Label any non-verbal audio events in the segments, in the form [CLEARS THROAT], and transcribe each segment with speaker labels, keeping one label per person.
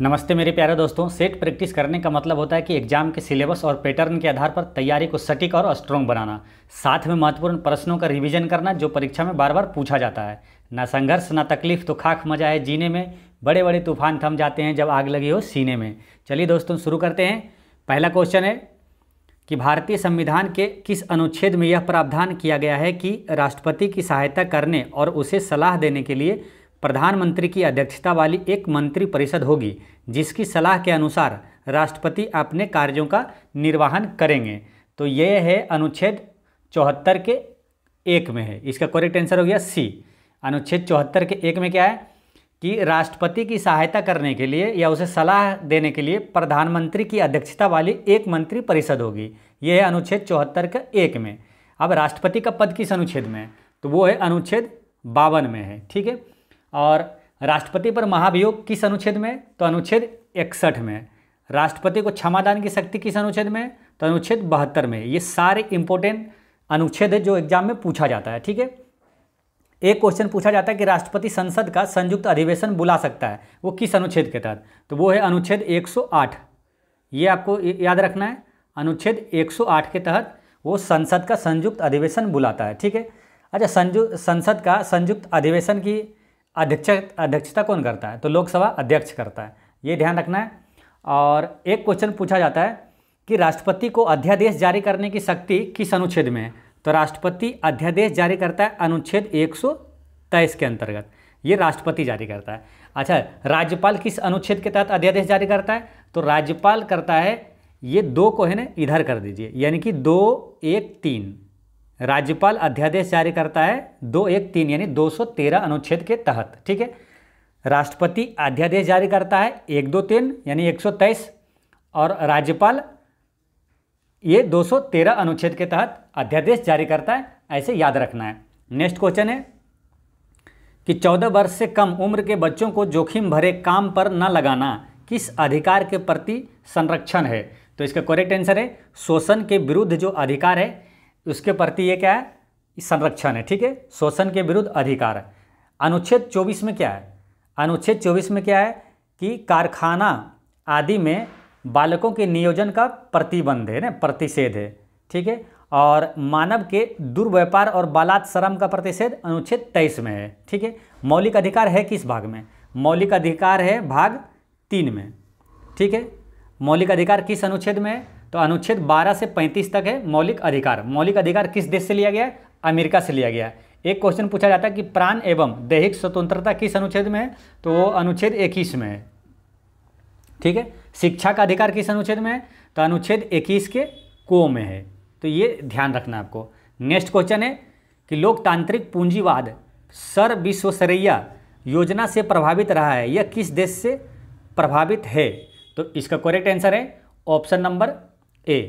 Speaker 1: नमस्ते मेरे प्यारे दोस्तों सेट प्रैक्टिस करने का मतलब होता है कि एग्जाम के सिलेबस और पैटर्न के आधार पर तैयारी को सटीक और स्ट्रॉन्ग बनाना साथ में महत्वपूर्ण प्रश्नों का रिवीजन करना जो परीक्षा में बार बार पूछा जाता है ना संघर्ष ना तकलीफ तो खाक मजा है जीने में बड़े बड़े तूफान थम जाते हैं जब आग लगी हो सीने में चलिए दोस्तों शुरू करते हैं पहला क्वेश्चन है कि भारतीय संविधान के किस अनुच्छेद में यह प्रावधान किया गया है कि राष्ट्रपति की सहायता करने और उसे सलाह देने के लिए प्रधानमंत्री की अध्यक्षता वाली एक मंत्रिपरिषद होगी जिसकी सलाह के अनुसार राष्ट्रपति अपने कार्यों का निर्वहन करेंगे तो यह है अनुच्छेद चौहत्तर के एक में है इसका करेक्ट आंसर हो गया सी अनुच्छेद चौहत्तर के एक में क्या है कि राष्ट्रपति की सहायता करने के लिए या उसे सलाह देने के लिए प्रधानमंत्री की अध्यक्षता वाली एक मंत्री परिषद होगी यह है अनुच्छेद चौहत्तर के एक में अब राष्ट्रपति का पद किस अनुच्छेद में है तो वो है अनुच्छेद बावन में है ठीक है और राष्ट्रपति पर महाभियोग किस अनुच्छेद में तो अनुच्छेद इकसठ में राष्ट्रपति को क्षमादान की शक्ति किस अनुच्छेद में तो अनुच्छेद बहत्तर में ये सारे इंपॉर्टेंट अनुच्छेद है जो एग्जाम में पूछा जाता है ठीक है एक क्वेश्चन पूछा जाता है कि राष्ट्रपति संसद का संयुक्त अधिवेशन बुला सकता है वो किस अनुच्छेद के तहत तो वो है अनुच्छेद 108 ये आपको याद रखना है अनुच्छेद 108 के तहत वो संसद का संयुक्त अधिवेशन बुलाता है ठीक है अच्छा संयुक्त संसद का संयुक्त अधिवेशन की अध्यक्ष अध्यक्षता कौन करता है तो लोकसभा अध्यक्ष करता है ये ध्यान रखना है और एक क्वेश्चन पूछा जाता है कि राष्ट्रपति को अध्यादेश जारी करने की शक्ति किस अनुच्छेद में है तो राष्ट्रपति अध्यादेश जारी करता है अनुच्छेद एक के अंतर्गत ये राष्ट्रपति जारी करता है अच्छा राज्यपाल किस अनुच्छेद के तहत अध्यादेश जारी करता है तो राज्यपाल करता है ये दो को है ना इधर कर दीजिए यानी कि दो एक तीन राज्यपाल अध्यादेश जारी करता है दो एक तीन यानी 213 अनुच्छेद के तहत ठीक है राष्ट्रपति अध्यादेश जारी करता है एक दो तीन यानी 123 और राज्यपाल ये 213 अनुच्छेद के तहत अध्यादेश जारी करता है ऐसे याद रखना है नेक्स्ट क्वेश्चन है कि 14 वर्ष से कम उम्र के बच्चों को जोखिम भरे काम पर न लगाना किस अधिकार के प्रति संरक्षण है तो इसका करेक्ट आंसर है शोषण के विरुद्ध जो अधिकार है उसके प्रति ये क्या है संरक्षण है ठीक है शोषण के विरुद्ध अधिकार है अनुच्छेद 24 में क्या है अनुच्छेद 24 में क्या है कि कारखाना आदि में बालकों के नियोजन का प्रतिबंध है ना प्रतिषेध है ठीक है और मानव के दुर्व्यापार और बालात श्रम का प्रतिषेध अनुच्छेद तेईस में है ठीक है मौलिक अधिकार है किस भाग में मौलिक अधिकार है भाग तीन में ठीक है मौलिक अधिकार किस अनुच्छेद में है तो अनुच्छेद 12 से 35 तक है मौलिक अधिकार मौलिक अधिकार किस देश से लिया गया है अमेरिका से लिया गया है एक क्वेश्चन पूछा जाता है कि प्राण एवं दैहिक स्वतंत्रता किस अनुच्छेद में है तो वो अनुच्छेद इक्कीस में है ठीक है शिक्षा का अधिकार किस अनुच्छेद में है तो अनुच्छेद इक्कीस के को में है तो ये ध्यान रखना आपको नेक्स्ट क्वेश्चन है कि लोकतांत्रिक पूंजीवाद सर विश्वसरैया योजना से प्रभावित रहा है यह किस देश से प्रभावित है तो इसका करेक्ट आंसर है ऑप्शन नंबर ए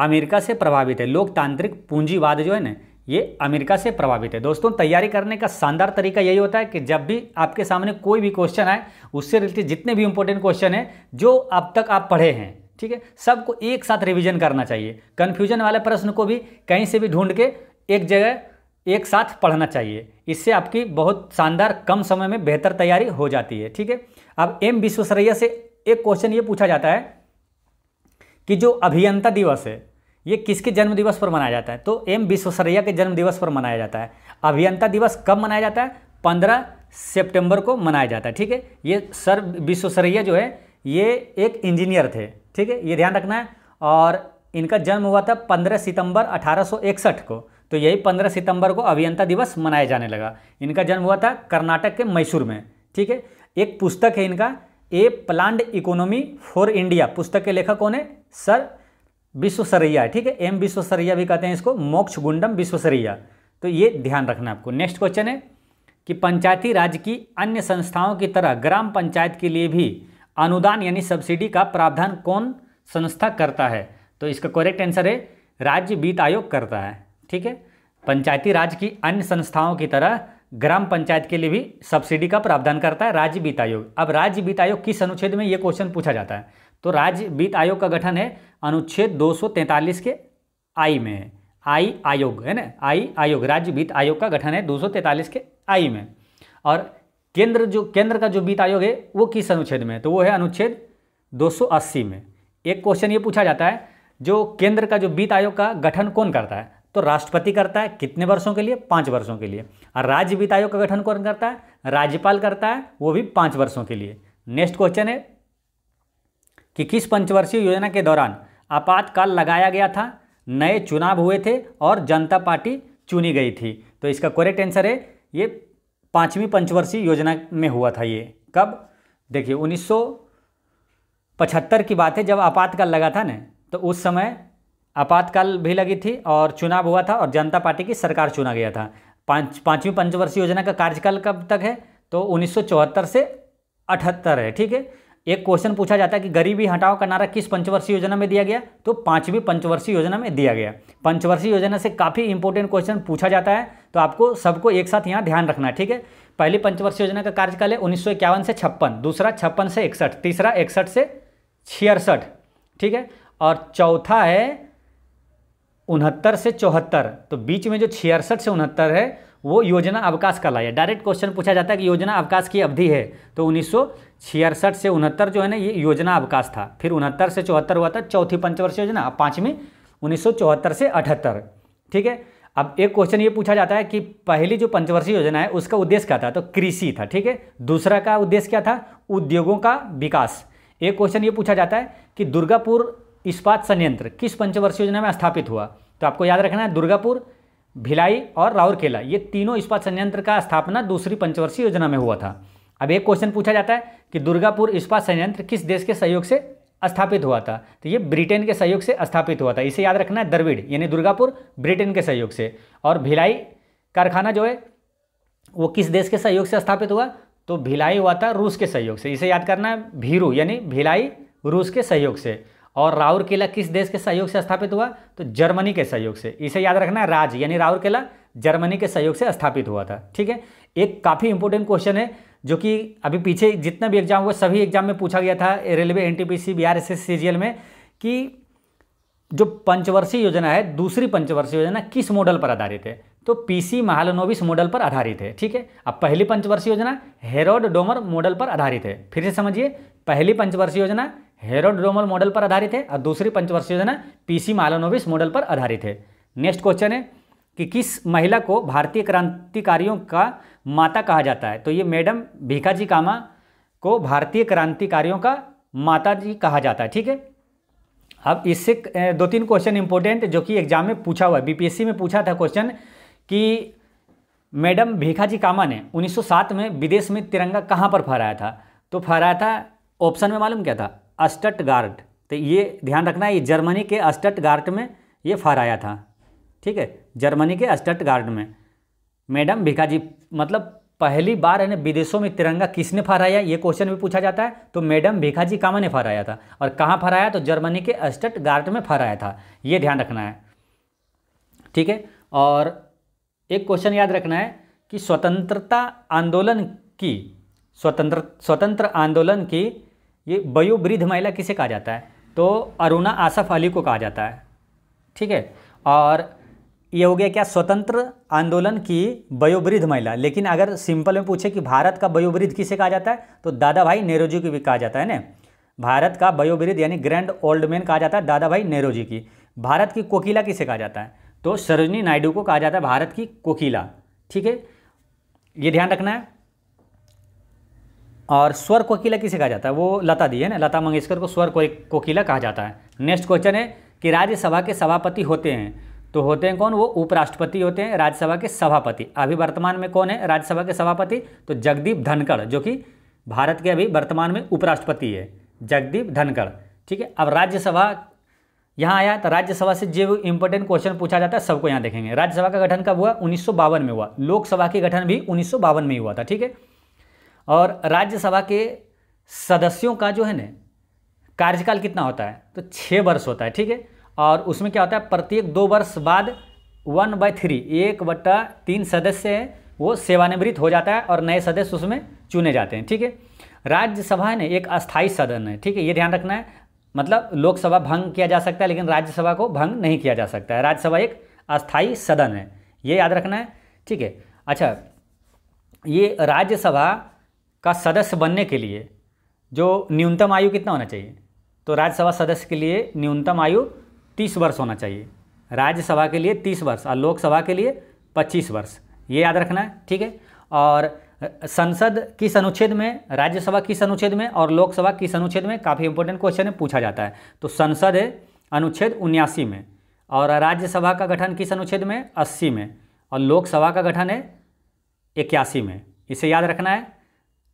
Speaker 1: अमेरिका से प्रभावित है लोकतांत्रिक पूंजीवाद जो है ना ये अमेरिका से प्रभावित है दोस्तों तैयारी करने का शानदार तरीका यही होता है कि जब भी आपके सामने कोई भी क्वेश्चन आए उससे रिलेटेड जितने भी इंपॉर्टेंट क्वेश्चन हैं जो अब तक आप पढ़े हैं ठीक है सबको एक साथ रिवीजन करना चाहिए कन्फ्यूजन वाले प्रश्न को भी कहीं से भी ढूंढ के एक जगह एक साथ पढ़ना चाहिए इससे आपकी बहुत शानदार कम समय में बेहतर तैयारी हो जाती है ठीक है अब एम विश्वसरैया से एक क्वेश्चन ये पूछा जाता है कि जो अभियंता दिवस है ये किसके जन्म दिवस पर मनाया जाता है तो एम विश्वसरैया के जन्म दिवस पर मनाया जाता है अभियंता दिवस कब मनाया जाता है पंद्रह सितंबर को मनाया जाता है ठीक है ये सर विश्वसरैया जो है ये एक इंजीनियर थे ठीक है ये ध्यान रखना है और इनका जन्म हुआ था 15 सितंबर 1861 को तो यही 15 सितंबर को अभियंता दिवस मनाया जाने लगा इनका जन्म हुआ था कर्नाटक के मैसूर में ठीक है एक पुस्तक है इनका a planned economy for India पुस्तक के लेखक कौन है सर विश्वसरैया ठीक है एम विश्वसरैया भी कहते हैं इसको मोक्ष गुंडम विश्वसरैया तो ये ध्यान रखना आपको नेक्स्ट क्वेश्चन है कि पंचायती राज की अन्य संस्थाओं की तरह ग्राम पंचायत के लिए भी अनुदान यानी सब्सिडी का प्रावधान कौन संस्था करता है तो इसका करेक्ट आंसर है राज्य वित्त आयोग करता है ठीक है पंचायती राज की अन्य संस्थाओं की तरह ग्राम पंचायत के लिए भी सब्सिडी का प्रावधान करता है राज्य वित्त आयोग अब राज्य वित्त आयोग किस अनुच्छेद में ये क्वेश्चन पूछा जाता है तो राज्य वित्त आयोग का गठन है अनुच्छेद 243 के आई में आई आयोग है ना आई आयोग राज्य वित्त आयोग का गठन है 243 के आई में और केंद्र जो केंद्र का जो वित्त आयोग है वो किस अनुच्छेद में है तो वो है अनुच्छेद 280 में एक क्वेश्चन ये पूछा जाता है जो केंद्र का जो वित्त आयोग का गठन कौन करता है तो राष्ट्रपति करता है कितने वर्षों के लिए पाँच वर्षों के लिए और राज्य वित्त आयोग का गठन कौन करता है राज्यपाल करता है वो भी पाँच वर्षों के लिए नेक्स्ट क्वेश्चन है कि किस पंचवर्षीय योजना के दौरान आपातकाल लगाया गया था नए चुनाव हुए थे और जनता पार्टी चुनी गई थी तो इसका करेक्ट आंसर है ये पाँचवीं पंचवर्षीय योजना में हुआ था ये कब देखिए पचहत्तर की बात है जब आपातकाल लगा था ना तो उस समय आपातकाल भी लगी थी और चुनाव हुआ था और जनता पार्टी की सरकार चुना गया था पाँच पाँचवीं पंचवर्षीय योजना का कार्यकाल कब तक है तो 1974 से अठहत्तर है ठीक है एक क्वेश्चन पूछा जाता है कि गरीबी हटाओ का नारा किस पंचवर्षीय योजना में दिया गया तो पांचवी पंचवर्षीय योजना में दिया गया पंचवर्षीय योजना से काफ़ी इंपॉर्टेंट क्वेश्चन पूछा जाता है तो आपको सबको एक साथ यहाँ ध्यान रखना है ठीक है पहली पंचवर्षीय योजना का कार्यकाल है उन्नीस से छप्पन दूसरा छप्पन से इकसठ तीसरा इकसठ से छियासठ ठीक है और चौथा है उनहत्तर से चौहत्तर तो बीच में जो छियासठ से उनहत्तर है वो योजना अवकाश कहलाया डायरेक्ट क्वेश्चन पूछा जाता है कि योजना अवकाश की अवधि है तो उन्नीस से उनहत्तर जो है ना ये योजना अवकाश था फिर उनहत्तर से चौहत्तर हुआ था चौथी पंचवर्षीय योजना पाँचवीं उन्नीस से अठहत्तर ठीक है अब एक क्वेश्चन ये पूछा जाता है कि पहली जो पंचवर्षीय योजना है उसका उद्देश्य क्या था तो कृषि था ठीक है दूसरा का उद्देश्य क्या था उद्योगों का विकास एक क्वेश्चन ये पूछा जाता है कि दुर्गापुर इस्पात संयंत्र किस पंचवर्षीय योजना में स्थापित हुआ तो आपको याद रखना है दुर्गापुर भिलाई और राउरकेला ये तीनों इस्पात संयंत्र का स्थापना दूसरी पंचवर्षीय योजना में हुआ था अब एक क्वेश्चन पूछा जाता है कि दुर्गापुर इस्पात संयंत्र किस देश के सहयोग से स्थापित हुआ था तो ये ब्रिटेन के सहयोग से स्थापित हुआ था इसे याद रखना है द्रविड़ यानी दुर्गापुर ब्रिटेन के सहयोग से और भिलाई कारखाना जो है वो किस देश के सहयोग से स्थापित हुआ तो भिलाई हुआ था रूस के सहयोग से इसे याद करना है भीरू यानी भिलाई रूस के सहयोग से और राउरकेला किस देश के सहयोग से स्थापित हुआ तो जर्मनी के सहयोग से इसे याद रखना है राज यानी राउरकेला जर्मनी के सहयोग से स्थापित हुआ था ठीक है एक काफ़ी इंपॉर्टेंट क्वेश्चन है जो कि अभी पीछे जितना भी एग्जाम हुआ सभी एग्जाम में पूछा गया था railway N T P C S S C में कि जो पंचवर्षीय योजना है दूसरी पंचवर्षीय योजना किस मॉडल पर आधारित है तो पीसी महालनोविस मॉडल पर आधारित है ठीक है अब पहली पंचवर्षीय योजना हेरोड डोमर मॉडल पर आधारित है फिर से समझिए पहली पंचवर्षीय योजना हेरोड्रोमल मॉडल पर आधारित है और दूसरी पंचवर्षीय योजना पीसी मालानोविस मॉडल पर आधारित है नेक्स्ट क्वेश्चन है कि किस महिला को भारतीय क्रांतिकारियों का माता कहा जाता है तो ये मैडम भीखाजी कामा को भारतीय क्रांतिकारियों का माता जी कहा जाता है ठीक है अब इससे दो तीन क्वेश्चन इंपॉर्टेंट जो कि एग्जाम में पूछा हुआ है बीपीएससी में पूछा था क्वेश्चन कि मैडम भीखाजी कामा ने 1907 में विदेश में तिरंगा कहाँ पर फहराया था तो फहराया था ऑप्शन में मालूम क्या था अस्टटगार्ट तो ये ध्यान रखना है ये जर्मनी के अस्टटगार्ट में ये फहराया था ठीक है जर्मनी के अस्टटगार्ट में मैडम भिकाजी मतलब पहली बार है ना विदेशों में तिरंगा किसने फहराया ये क्वेश्चन भी पूछा जाता है तो मैडम भिखाजी कामा ने फहराया था और कहाँ फहराया तो जर्मनी के अस्टट गार्ट में फहराया था ये ध्यान रखना है ठीक है और एक क्वेश्चन याद रखना है कि स्वतंत्रता आंदोलन की स्वतंत्र स्वतंत्र आंदोलन की ये वयोवृद्ध महिला किसे कहा जाता है तो अरुणा आसफ अली को कहा जाता है ठीक है और ये हो गया क्या स्वतंत्र आंदोलन की वयोवृद्ध महिला लेकिन अगर सिंपल में पूछे कि भारत का वयोवृद्ध किसे कहा जाता है तो दादा भाई नेहरू जी को भी कहा जाता है ना भारत का वयोवृद्ध यानी ग्रैंड ओल्ड मैन कहा जाता है दादा भाई नेहरू जी की भारत की कोकिला किसे कहा जाता है तो सरोजनी नायडू को कहा जाता है भारत की कोकिला ठीक है ये ध्यान रखना है और स्वर कोकिला किसे कहा जाता है वो लता दी है ना लता मंगेशकर को स्वर कोकिला कहा जाता है नेक्स्ट क्वेश्चन है कि राज्यसभा के सभापति होते हैं तो होते हैं कौन वो उपराष्ट्रपति होते हैं राज्यसभा के सभापति अभी वर्तमान में कौन है राज्यसभा के सभापति तो जगदीप धनखड़ जो कि भारत के अभी वर्तमान में उपराष्ट्रपति है जगदीप धनखड़ ठीक है अब राज्यसभा यहाँ आया तो राज्यसभा से जो इंपॉर्टेंट क्वेश्चन पूछा जाता है सबको यहाँ देखेंगे राज्यसभा का गठन कब हुआ उन्नीस में हुआ लोकसभा के गठन भी उन्नीस में ही हुआ था ठीक है और राज्यसभा के सदस्यों का जो है ना कार्यकाल कितना होता है तो छः वर्ष होता है ठीक है और उसमें क्या होता है प्रत्येक दो वर्ष बाद वन बाय थ्री एक बट्टा तीन सदस्य हैं वो सेवानिवृत्त हो जाता है और नए सदस्य उसमें चुने जाते हैं ठीक है राज्यसभा है ना एक अस्थायी सदन है ठीक है ये ध्यान रखना है मतलब लोकसभा भंग किया जा सकता है लेकिन राज्यसभा को भंग नहीं किया जा सकता है राज्यसभा एक अस्थायी सदन है ये याद रखना है ठीक है अच्छा ये राज्यसभा का सदस्य बनने के लिए जो न्यूनतम आयु कितना होना चाहिए तो राज्यसभा सदस्य के लिए न्यूनतम आयु तीस वर्ष होना चाहिए राज्यसभा के लिए तीस वर्ष और लोकसभा के लिए पच्चीस वर्ष ये याद रखना है ठीक है और संसद किस अनुच्छेद में राज्यसभा किस अनुच्छेद में और लोकसभा किस अनुच्छेद में काफ़ी इंपॉर्टेंट क्वेश्चन है पूछा जाता है तो संसद है अनुच्छेद उन्यासी में और राज्यसभा का गठन किस अनुच्छेद में अस्सी में और लोकसभा का गठन है इक्यासी में इसे याद रखना है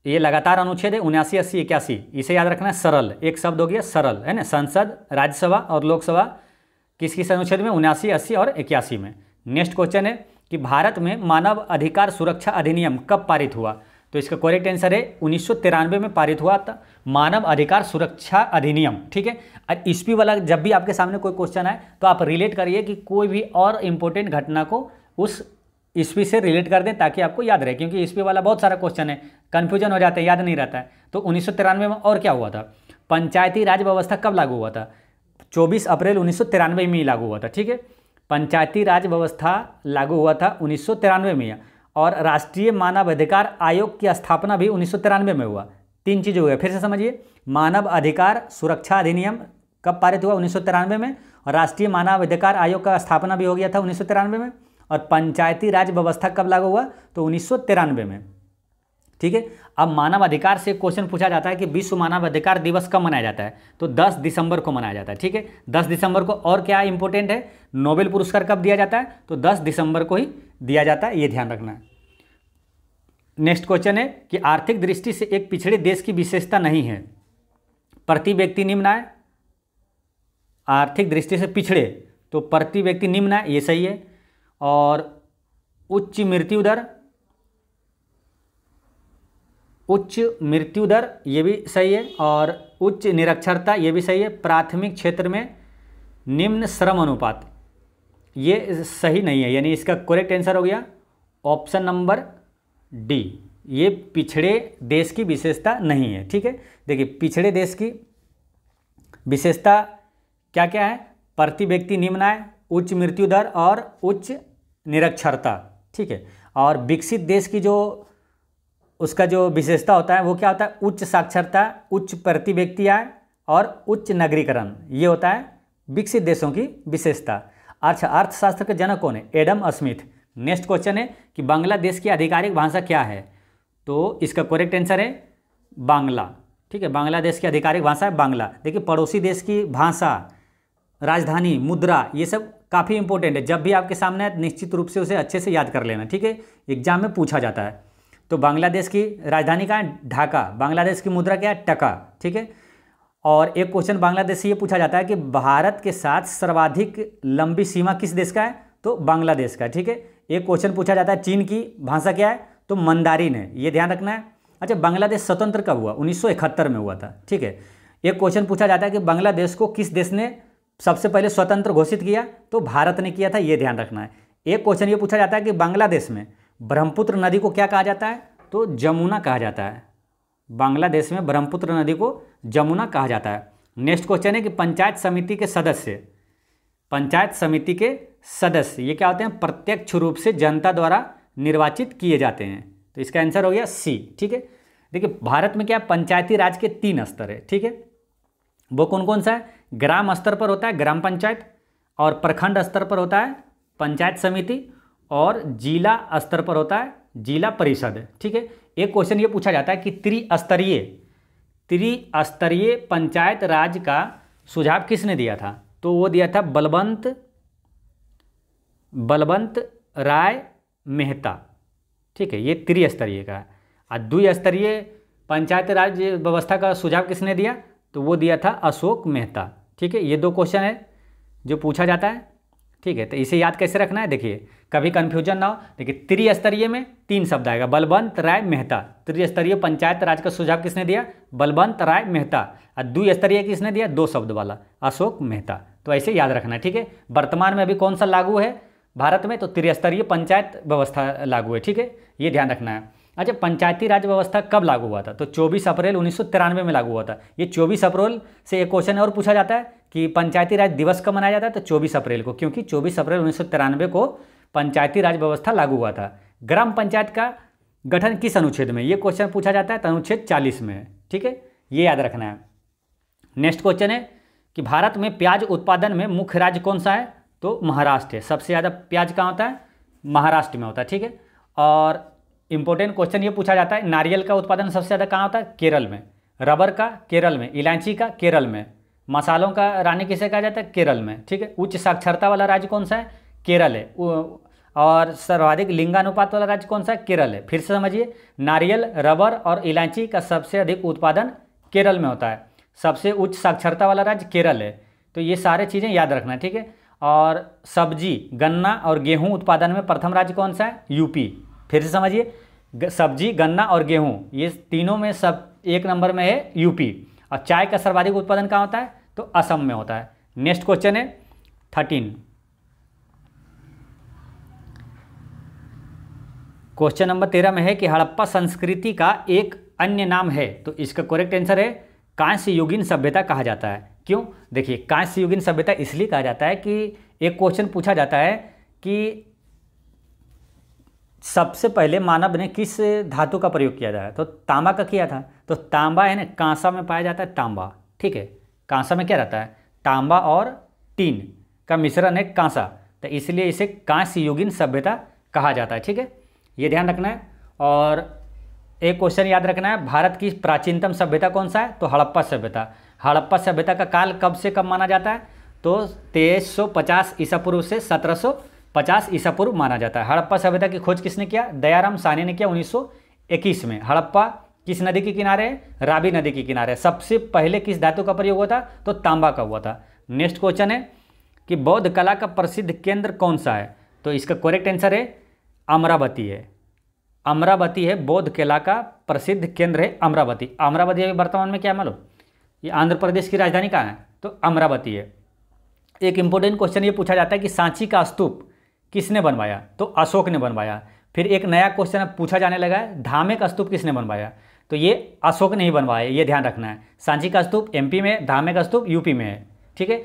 Speaker 1: ये लगातार अनुच्छेद है उन्यासी अस्सी इक्यासी इसे याद रखना है सरल एक शब्द हो गया सरल है ना संसद राज्यसभा और लोकसभा किस किस अनुच्छेद में उन्यासी अस्सी और इक्यासी में नेक्स्ट क्वेश्चन है कि भारत में मानव अधिकार सुरक्षा अधिनियम कब पारित हुआ तो इसका करेक्ट आंसर है उन्नीस में पारित हुआ था मानव अधिकार सुरक्षा अधिनियम ठीक है और पी वाला जब भी आपके सामने कोई क्वेश्चन आए तो आप रिलेट करिए कि कोई भी और इम्पोर्टेंट घटना को उस ईस्वी से रिलेट कर दें ताकि आपको याद रहे क्योंकि ईस्वी वाला बहुत सारा क्वेश्चन है कन्फ्यूजन हो जाता है याद नहीं रहता है तो उन्नीस में और क्या हुआ था पंचायती राज व्यवस्था कब लागू हुआ था 24 अप्रैल उन्नीस में ही लागू हुआ था ठीक है पंचायती राज व्यवस्था लागू हुआ था उन्नीस में और राष्ट्रीय मानवाधिकार आयोग की स्थापना भी उन्नीस में हुआ तीन चीज़ हो फिर से समझिए मानव अधिकार सुरक्षा अधिनियम कब पारित हुआ उन्नीस में और राष्ट्रीय मानवाधिकार आयोग का स्थापना भी हो गया था उन्नीस में और पंचायती राज व्यवस्था कब लागू हुआ तो उन्नीस में ठीक है अब मानव अधिकार से क्वेश्चन पूछा जाता है कि विश्व मानव अधिकार दिवस कब मनाया जाता है तो 10 दिसंबर को मनाया जाता है ठीक है 10 दिसंबर को और क्या इंपॉर्टेंट है नोबेल पुरस्कार कब दिया जाता है तो 10 दिसंबर को ही दिया जाता है ये ध्यान रखना है नेक्स्ट क्वेश्चन है कि आर्थिक दृष्टि से एक पिछड़े देश की विशेषता नहीं है प्रति व्यक्ति निम्न आय आर्थिक दृष्टि से पिछड़े तो प्रति व्यक्ति निम्न आय ये सही है और उच्च मृत्यु दर उच्च मृत्यु दर ये भी सही है और उच्च निरक्षरता ये भी सही है प्राथमिक क्षेत्र में निम्न श्रम अनुपात ये सही नहीं है यानी इसका करेक्ट आंसर हो गया ऑप्शन नंबर डी ये पिछड़े देश की विशेषता नहीं है ठीक है देखिए पिछड़े देश की विशेषता क्या क्या है प्रति व्यक्ति निम्न आय उच्च मृत्यु दर और उच्च निरक्षरता ठीक है और विकसित देश की जो उसका जो विशेषता होता है वो क्या होता है उच्च साक्षरता उच्च प्रति व्यक्ति आय और उच्च नगरीकरण ये होता है विकसित देशों की विशेषता अच्छा अर्थशास्त्र के जनक कौन है एडम स्मिथ नेक्स्ट क्वेश्चन है कि बांग्लादेश की आधिकारिक भाषा क्या है तो इसका करेक्ट आंसर है बांग्ला ठीक है बांग्लादेश की आधिकारिक भाषा है बांग्ला देखिए पड़ोसी देश की भाषा राजधानी मुद्रा ये सब काफ़ी इंपॉर्टेंट है जब भी आपके सामने है निश्चित रूप से उसे अच्छे से याद कर लेना ठीक है एग्जाम में पूछा जाता है तो बांग्लादेश की राजधानी कहाँ है ढाका बांग्लादेश की मुद्रा क्या है टका ठीक है और एक क्वेश्चन बांग्लादेश से ये पूछा जाता है कि भारत के साथ सर्वाधिक लंबी सीमा किस देश का है तो बांग्लादेश का ठीक है एक क्वेश्चन पूछा जाता है चीन की भाषा क्या है तो मंदारिन है ये ध्यान रखना है अच्छा बांग्लादेश स्वतंत्र कब हुआ 1971 में हुआ था ठीक है एक क्वेश्चन पूछा जाता है कि बांग्लादेश को किस देश ने सबसे पहले स्वतंत्र घोषित किया तो भारत ने किया था ये ध्यान रखना है एक क्वेश्चन ये पूछा जाता है कि बांग्लादेश में ब्रह्मपुत्र नदी को क्या कहा जाता है तो जमुना कहा जाता है बांग्लादेश में ब्रह्मपुत्र नदी को जमुना कहा जाता है नेक्स्ट क्वेश्चन है कि पंचायत समिति के सदस्य पंचायत समिति के सदस्य ये क्या होते हैं प्रत्यक्ष रूप से जनता द्वारा निर्वाचित किए जाते हैं तो इसका आंसर हो गया सी ठीक है देखिए भारत में क्या पंचायती राज के तीन स्तर है ठीक है वो कौन कौन सा है ग्राम स्तर पर होता है ग्राम पंचायत और प्रखंड स्तर पर होता है पंचायत समिति और जिला स्तर पर होता है जिला परिषद ठीक है एक क्वेश्चन ये पूछा जाता है कि त्रिस्तरीय त्रिस्तरीय पंचायत राज का सुझाव किसने दिया था तो वो दिया था बलवंत बलवंत राय मेहता ठीक है ये त्रिस्तरीय का है और द्विस्तरीय पंचायत राज व्यवस्था का सुझाव किसने दिया तो वो दिया था अशोक मेहता ठीक है ये दो क्वेश्चन है जो पूछा जाता है ठीक है तो इसे याद कैसे रखना है देखिए कभी कन्फ्यूजन ना हो देखिए त्रिस्तरीय में तीन शब्द आएगा बलवंत राय मेहता त्रिस्तरीय पंचायत राज का सुझाव किसने दिया बलवंत राय मेहता और द्विस्तरीय किसने दिया दो शब्द वाला अशोक मेहता तो ऐसे याद रखना है ठीक है वर्तमान में अभी कौन सा लागू है भारत में तो त्रिस्तरीय पंचायत व्यवस्था लागू है ठीक है ये ध्यान रखना है अच्छा पंचायती राज व्यवस्था कब लागू हुआ था तो 24 अप्रैल उन्नीस में लागू हुआ था ये 24 अप्रैल से एक क्वेश्चन और पूछा जाता है कि पंचायती राज दिवस कब मनाया जाता है तो 24 अप्रैल को क्योंकि 24 अप्रैल उन्नीस को पंचायती राज व्यवस्था लागू हुआ था ग्राम पंचायत का गठन किस अनुच्छेद में ये क्वेश्चन पूछा जाता है तो अनुच्छेद चालीस में ठीक है ये याद रखना है नेक्स्ट क्वेश्चन है कि भारत में प्याज उत्पादन में मुख्य राज्य कौन सा है तो महाराष्ट्र है सबसे ज़्यादा प्याज कहाँ होता है महाराष्ट्र में होता है ठीक है और इंपॉर्टेंट क्वेश्चन ये पूछा जाता है नारियल का उत्पादन सबसे ज़्यादा कहाँ होता है केरल में रबर का केरल में इलायची का केरल में मसालों का रानी किसे कहा जाता है केरल में ठीक है उच्च साक्षरता वाला राज्य कौन सा है केरल है और सर्वाधिक लिंगानुपात वाला राज्य कौन सा है केरल है फिर से समझिए नारियल रबर और इलायची का सबसे अधिक उत्पादन केरल में होता है सबसे उच्च साक्षरता वाला राज्य केरल है तो ये सारे चीज़ें याद रखना ठीक है और सब्जी गन्ना और गेहूं उत्पादन में प्रथम राज्य कौन सा है यूपी फिर से समझिए सब्जी गन्ना और गेहूँ ये तीनों में सब एक नंबर में है यूपी और चाय का सर्वाधिक उत्पादन कहाँ होता है तो असम में होता है नेक्स्ट क्वेश्चन है थर्टीन क्वेश्चन नंबर तेरह में है कि हड़प्पा संस्कृति का एक अन्य नाम है तो इसका करेक्ट आंसर है कांस्य युगिन सभ्यता कहा जाता है क्यों देखिए कांस्य युगिन सभ्यता इसलिए कहा जाता है कि एक क्वेश्चन पूछा जाता है कि सबसे पहले मानव ने किस धातु का प्रयोग किया जाए तो तांबा का किया था तो तांबा है ना कांसा में पाया जाता है तांबा ठीक है कांसा में क्या रहता है तांबा और टीन का मिश्रण है कांसा तो इसलिए इसे कांस्य सभ्यता कहा जाता है ठीक है ये ध्यान रखना है और एक क्वेश्चन याद रखना है भारत की प्राचीनतम सभ्यता कौन सा है तो हड़प्पा सभ्यता हड़प्पा सभ्यता का काल कब से कब माना जाता है तो तेईस सौ पचास ईसा पूर्व से सत्रह पचास ईसा पूर्व माना जाता है हड़प्पा सभ्यता की खोज किसने किया दयाराम साने ने किया 1921 में हड़प्पा किस नदी के किनारे है राबी नदी के किनारे सबसे पहले किस धातु का प्रयोग हुआ था तो तांबा का हुआ था नेक्स्ट क्वेश्चन है कि बौद्ध कला का प्रसिद्ध केंद्र कौन सा है तो इसका करेक्ट आंसर है अमरावती है अमरावती है बौद्ध कला का प्रसिद्ध केंद्र है अमरावती अमरावती अभी वर्तमान में क्या मालूम ये आंध्र प्रदेश की राजधानी कहाँ है तो अमरावती है एक इंपॉर्टेंट क्वेश्चन ये पूछा जाता है कि सांची का स्तूप किसने बनवाया तो अशोक ने बनवाया फिर एक नया क्वेश्चन अब पूछा जाने लगा है धामे का स्तूप किसने बनवाया तो ये अशोक ने ही बनवाया ये ध्यान रखना है सांची का स्तूप एमपी में धामे का स्तूप यूपी में है ठीक है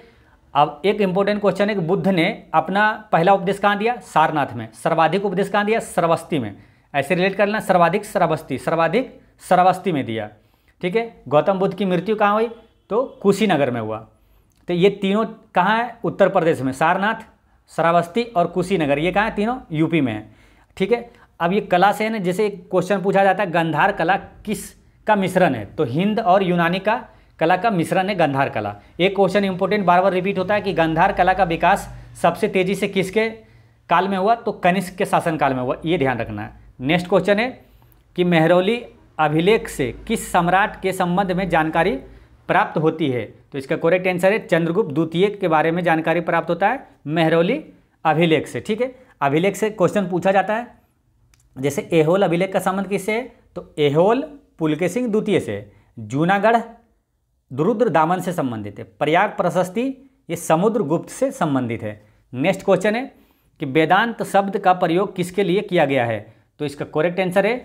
Speaker 1: अब एक इंपॉर्टेंट क्वेश्चन है कि बुद्ध ने अपना पहला उपदेश कहाँ दिया सारनाथ में सर्वाधिक उपदेश कहाँ दिया सरवस्ती में ऐसे रिलेट कर लेना सर्वाधिक सरवस्ती सर्वाधिक सरवस्ती में दिया ठीक है गौतम बुद्ध की मृत्यु कहाँ हुई तो कुशीनगर में हुआ तो ये तीनों कहाँ है उत्तर प्रदेश में सारनाथ श्रावस्ती और कुशीनगर ये कहाँ है तीनों यूपी में है ठीक है अब ये कला से है ना जैसे एक क्वेश्चन पूछा जाता है गंधार कला किस का मिश्रण है तो हिंद और यूनानी का कला का मिश्रण है गंधार कला एक क्वेश्चन इंपॉर्टेंट बार बार रिपीट होता है कि गंधार कला का विकास सबसे तेजी से किसके काल में हुआ तो कनिष्क के शासनकाल में हुआ ये ध्यान रखना है नेक्स्ट क्वेश्चन है कि मेहरौली अभिलेख से किस सम्राट के संबंध में जानकारी प्राप्त होती है तो इसका कोरेक्ट आंसर है चंद्रगुप्त द्वितीय के बारे में जानकारी प्राप्त होता है मेहरौली अभिलेख से ठीक है अभिलेख से क्वेश्चन पूछा जाता है जैसे एहोल अभिलेख का संबंध किससे तो एहोल पुलके सिंह द्वितीय से जूनागढ़ दुरुद्र दामन से संबंधित है प्रयाग प्रशस्ति ये समुद्र गुप्त से संबंधित है नेक्स्ट क्वेश्चन है कि वेदांत शब्द का प्रयोग किसके लिए किया गया है तो इसका कोरेक्ट आंसर है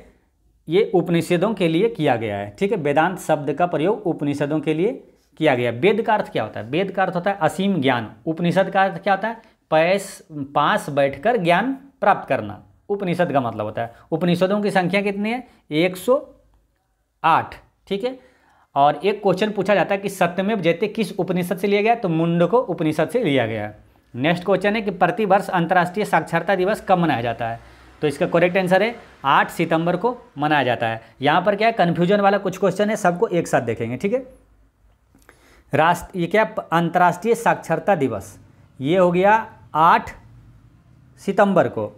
Speaker 1: ये उपनिषदों के लिए किया गया है ठीक है वेदांत शब्द का प्रयोग उपनिषदों के लिए किया गया वेद का अर्थ क्या होता है वेद का अर्थ होता है असीम ज्ञान उपनिषद का अर्थ क्या होता है पैस पास बैठकर ज्ञान प्राप्त करना उपनिषद का मतलब होता है उपनिषदों की संख्या कितनी है एक ठीक है और एक क्वेश्चन पूछा जाता है कि सत्यमेव जयते किस उपनिषद से लिया गया तो मुंड को उपनिषद से लिया गया नेक्स्ट क्वेश्चन है कि प्रतिवर्ष अंतर्राष्ट्रीय साक्षरता दिवस कब मनाया जाता है तो इसका करेक्ट आंसर है आठ सितंबर को मनाया जाता है यहाँ पर क्या है कन्फ्यूजन वाला कुछ क्वेश्चन है सबको एक साथ देखेंगे ठीक है राष्ट्र ये क्या अंतर्राष्ट्रीय साक्षरता दिवस ये हो गया आठ सितंबर को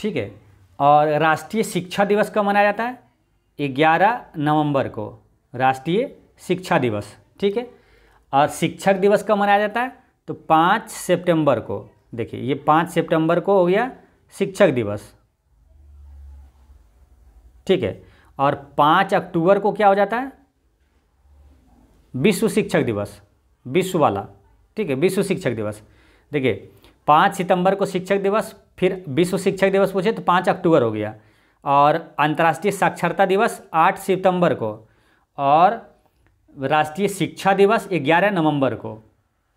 Speaker 1: ठीक है और राष्ट्रीय शिक्षा दिवस कब मनाया जाता है ग्यारह नवंबर को राष्ट्रीय शिक्षा दिवस ठीक है और शिक्षक दिवस कब मनाया जाता है तो पाँच सितंबर को देखिए ये पाँच सितंबर को हो गया शिक्षक दिवस ठीक है और पाँच अक्टूबर को क्या हो जाता है विश्व शिक्षक दिवस विश्व वाला ठीक है विश्व शिक्षक दिवस देखिए पाँच सितंबर को शिक्षक दिवस फिर विश्व शिक्षक दिवस पूछे तो पाँच अक्टूबर हो गया और अंतर्राष्ट्रीय साक्षरता दिवस आठ सितंबर को और राष्ट्रीय शिक्षा दिवस ग्यारह नवंबर को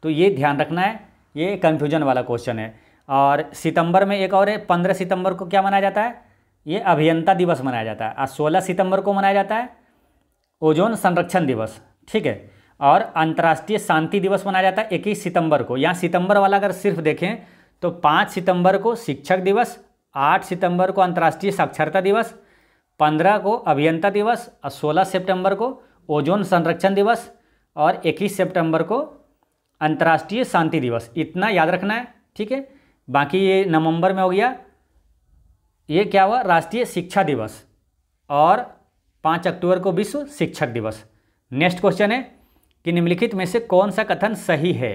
Speaker 1: तो ये ध्यान रखना है ये कन्फ्यूजन वाला क्वेश्चन है और सितंबर में एक और है पंद्रह सितंबर को क्या मनाया जाता है ये अभियंता दिवस मनाया जाता है आज सोलह सितंबर को मनाया जाता है ओजोन संरक्षण दिवस ठीक है और अंतर्राष्ट्रीय शांति दिवस मनाया जाता है इक्कीस सितंबर को यहाँ सितंबर वाला अगर सिर्फ देखें तो पाँच सितंबर को शिक्षक दिवस आठ सितंबर को अंतर्राष्ट्रीय साक्षरता दिवस पंद्रह को अभियंता दिवस और सोलह सितंबर को ओजोन संरक्षण दिवस और इक्कीस सितंबर को अंतर्राष्ट्रीय शांति दिवस इतना याद रखना है ठीक है बाकी ये नवंबर में हो गया ये क्या हुआ राष्ट्रीय शिक्षा दिवस और पाँच अक्टूबर को विश्व शिक्षक दिवस नेक्स्ट क्वेश्चन है कि निम्नलिखित में से कौन सा कथन सही है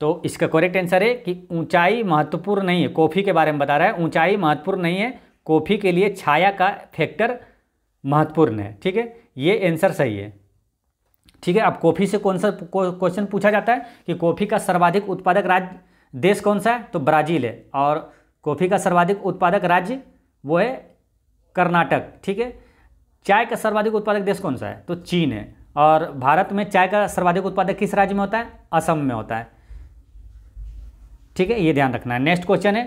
Speaker 1: तो इसका करेक्ट आंसर है कि ऊंचाई महत्वपूर्ण नहीं है कॉफ़ी के बारे में बता रहा है ऊंचाई महत्वपूर्ण नहीं है कॉफ़ी के लिए छाया का फैक्टर महत्वपूर्ण है ठीक है ये आंसर सही है ठीक है अब कॉफ़ी से कौन सा क्वेश्चन पूछा जाता है कि कॉफ़ी का सर्वाधिक उत्पादक राज्य देश कौन सा है तो ब्राज़ील है और कॉफ़ी का सर्वाधिक उत्पादक राज्य वो है कर्नाटक ठीक है चाय का सर्वाधिक उत्पादक देश कौन सा है तो चीन है और भारत में चाय का सर्वाधिक उत्पादक किस राज्य में होता है असम में होता है ठीक है ये ध्यान रखना है नेक्स्ट क्वेश्चन है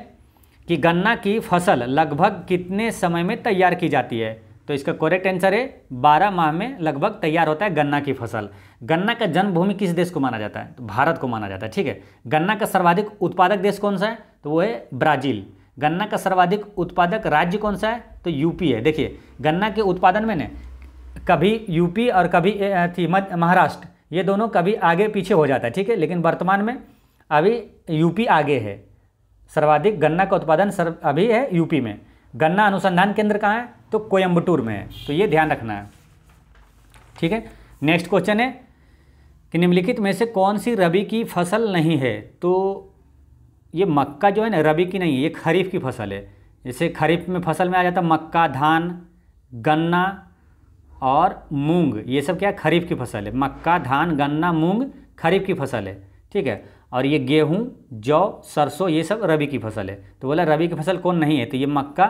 Speaker 1: कि गन्ना की फसल लगभग कितने समय में तैयार की जाती है तो इसका करेक्ट आंसर है बारह माह में लगभग तैयार होता है गन्ना की फसल गन्ना का जन्मभूमि किस देश को माना जाता है तो भारत को माना जाता है ठीक है गन्ना का सर्वाधिक उत्पादक देश कौन सा है तो वो है ब्राज़ील गन्ना का सर्वाधिक उत्पादक राज्य कौन सा है तो यूपी है देखिए गन्ना के उत्पादन में न कभी यूपी और कभी थी महाराष्ट्र ये दोनों कभी आगे पीछे हो जाता है ठीक है लेकिन वर्तमान में अभी यूपी आगे है सर्वाधिक गन्ना का उत्पादन सर्व अभी है यूपी में गन्ना अनुसंधान केंद्र कहाँ है तो कोयम्बटूर में है तो ये ध्यान रखना है ठीक है नेक्स्ट क्वेश्चन है कि निम्नलिखित में से कौन सी रबी की फसल नहीं है तो ये मक्का जो है ना रबी की नहीं है ये खरीफ की फसल है जैसे खरीफ में फसल में आ जाता मक्का धान गन्ना और मूंग ये सब क्या खरीफ की फसल है मक्का धान गन्ना मूंग खरीफ की फसल है ठीक है और ये गेहूँ जौ सरसों ये सब रबी की फसल है तो बोला रबी की फसल कौन नहीं है तो ये मक्का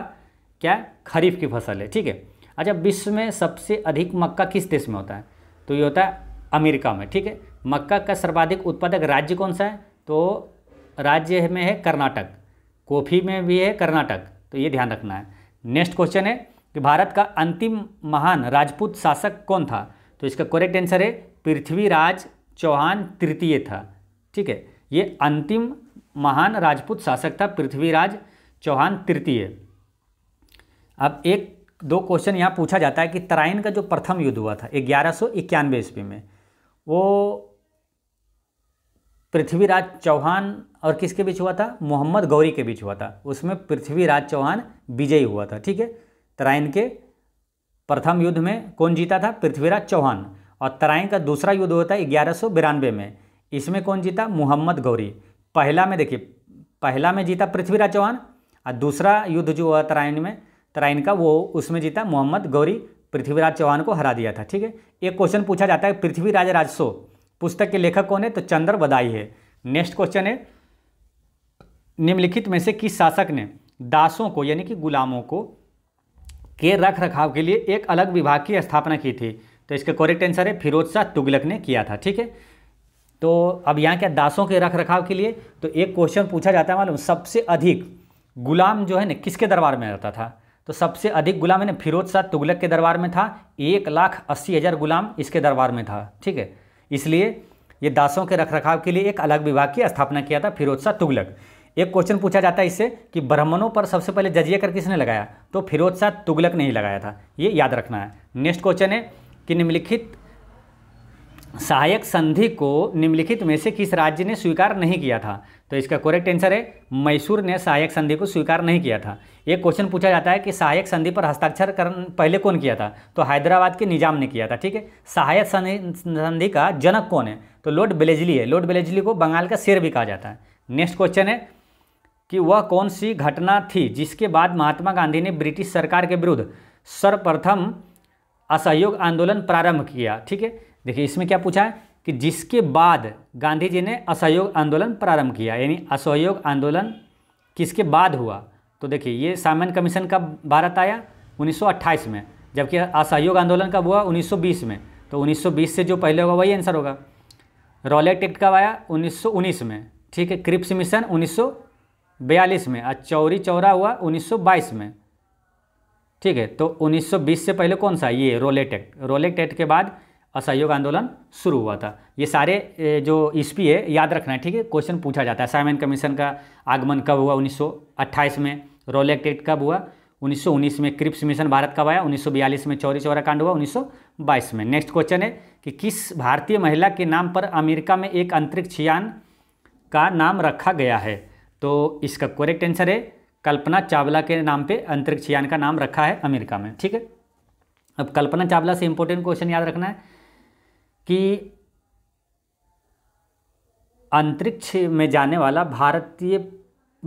Speaker 1: क्या खरीफ की फसल है ठीक है अच्छा विश्व में सबसे अधिक मक्का किस देश में होता है तो ये होता है अमेरिका में ठीक है मक्का का सर्वाधिक उत्पादक राज्य कौन सा है तो राज्य में है कर्नाटक कॉफ़ी में भी है कर्नाटक तो ये ध्यान रखना है नेक्स्ट क्वेश्चन है कि भारत का अंतिम महान राजपूत शासक कौन था तो इसका करेक्ट आंसर है पृथ्वीराज चौहान तृतीय था ठीक है ये अंतिम महान राजपूत शासक था पृथ्वीराज चौहान तृतीय अब एक दो क्वेश्चन यहाँ पूछा जाता है कि तराइन का जो प्रथम युद्ध हुआ था ग्यारह सौ इक्यानवे ईस्वी में वो पृथ्वीराज चौहान और किसके बीच हुआ था मोहम्मद गौरी के बीच हुआ था उसमें पृथ्वीराज चौहान विजयी हुआ था ठीक है तराइन के प्रथम युद्ध में कौन जीता था पृथ्वीराज चौहान और तराइन का दूसरा युद्ध होता है ग्यारह में इसमें कौन जीता मोहम्मद गौरी पहला में देखिए पहला में जीता पृथ्वीराज चौहान और दूसरा युद्ध जो हुआ तराइन में तराइन का वो उसमें जीता मोहम्मद गौरी पृथ्वीराज चौहान को हरा दिया था ठीक है एक क्वेश्चन पूछा जाता है पृथ्वीराज राजसो पुस्तक के लेखक कौन है तो चंद्र बदाई है नेक्स्ट क्वेश्चन है निम्नलिखित में से किस शासक ने दासों को यानी कि गुलामों को के रख रखाव के लिए एक अलग विभाग की स्थापना की थी तो इसका करेक्ट आंसर है फिरोज शाह तुगलक ने किया था ठीक है तो अब यहाँ क्या दासों के रख रखाव के लिए तो एक क्वेश्चन पूछा जाता है मालूम सबसे अधिक गुलाम जो है ना किसके दरबार में रहता था तो सबसे अधिक गुलाम है ना फिरोज शाह तुगलक के दरबार में था एक लाख अस्सी हज़ार गुलाम इसके दरबार में था ठीक है इसलिए ये दासों के रखरखाव के लिए एक अलग विभाग की स्थापना किया था फिरोज शाह तुगलक एक क्वेश्चन पूछा जाता है इससे कि ब्राह्मणों पर सबसे पहले जजिया कर किसने लगाया तो फिरोज शाह तुगलक नहीं लगाया था ये याद रखना है नेक्स्ट क्वेश्चन है कि निम्नलिखित सहायक संधि को निम्नलिखित में से किस राज्य ने स्वीकार नहीं किया था तो इसका करेक्ट आंसर है मैसूर ने सहायक संधि को स्वीकार नहीं किया था एक क्वेश्चन पूछा जाता है कि सहायक संधि पर हस्ताक्षर कर पहले कौन किया था तो हैदराबाद के निजाम ने किया था ठीक है सहायक संधि का जनक कौन है तो लॉर्ड बेलेजली है लॉर्ड बेलेजली को बंगाल का शेर भी कहा जाता है नेक्स्ट क्वेश्चन है कि वह कौन सी घटना थी जिसके बाद महात्मा गांधी ने ब्रिटिश सरकार के विरुद्ध सर्वप्रथम असहयोग आंदोलन प्रारंभ किया ठीक है देखिए इसमें क्या पूछा है कि जिसके बाद गांधी जी ने असहयोग आंदोलन प्रारंभ किया यानी असहयोग आंदोलन किसके बाद हुआ तो देखिए ये सामान्य कमीशन का भारत आया 1928 में जबकि असहयोग आंदोलन कब हुआ 1920 में तो 1920 से जो पहले होगा वही आंसर होगा रॉलेट एक्ट कब आया 1919 में ठीक है क्रिप्स मिशन उन्नीस में और चौरी चौरा हुआ उन्नीस में ठीक है तो 1920 से पहले कौन सा ये रोलेट एक्ट रोलेट एक्ट के बाद असहयोग आंदोलन शुरू हुआ था ये सारे जो ईस्वी है याद रखना है ठीक है क्वेश्चन पूछा जाता है साइमन कमीशन का आगमन कब हुआ 1928 में रॉयल एक्ट कब हुआ 1919 में क्रिप्स मिशन भारत कब आया 1942 में चौरी चौरा कांड हुआ 1922 में नेक्स्ट क्वेश्चन है कि किस भारतीय महिला के नाम पर अमेरिका में एक अंतरिक्ष यान का नाम रखा गया है तो इसका करेक्ट आंसर है कल्पना चावला के नाम पर अंतरिक्ष यान का नाम रखा है अमेरिका में ठीक है अब कल्पना चावला से इंपॉर्टेंट क्वेश्चन याद रखना है कि अंतरिक्ष में जाने वाला भारतीय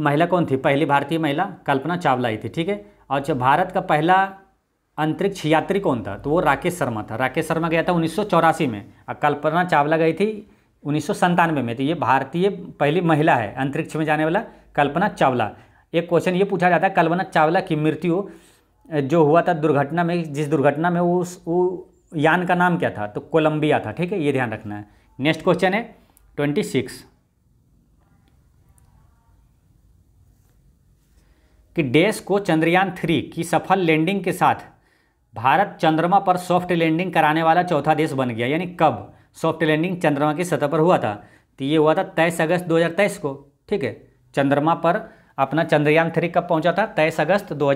Speaker 1: महिला कौन थी पहली भारतीय महिला कल्पना चावला ही थी ठीक है और जो भारत का पहला अंतरिक्ष यात्री कौन था तो वो राकेश शर्मा था राकेश शर्मा गया था उन्नीस में और कल्पना चावला गई थी उन्नीस में तो ये भारतीय पहली महिला है अंतरिक्ष में जाने वाला कल्पना चावला एक क्वेश्चन ये पूछा जाता है कल्पना चावला की मृत्यु जो हुआ था दुर्घटना में जिस दुर्घटना में उस वो यान का नाम क्या था तो कोलंबिया था ठीक है ये ध्यान रखना है नेक्स्ट क्वेश्चन है ट्वेंटी सिक्स कि देश को चंद्रयान थ्री की सफल लैंडिंग के साथ भारत चंद्रमा पर सॉफ्ट लैंडिंग कराने वाला चौथा देश बन गया यानी कब सॉफ्ट लैंडिंग चंद्रमा की सतह पर हुआ था तो ये हुआ था तेईस अगस्त दो को ठीक है चंद्रमा पर अपना चंद्रयान थ्री कब पहुंचा था तेईस अगस्त दो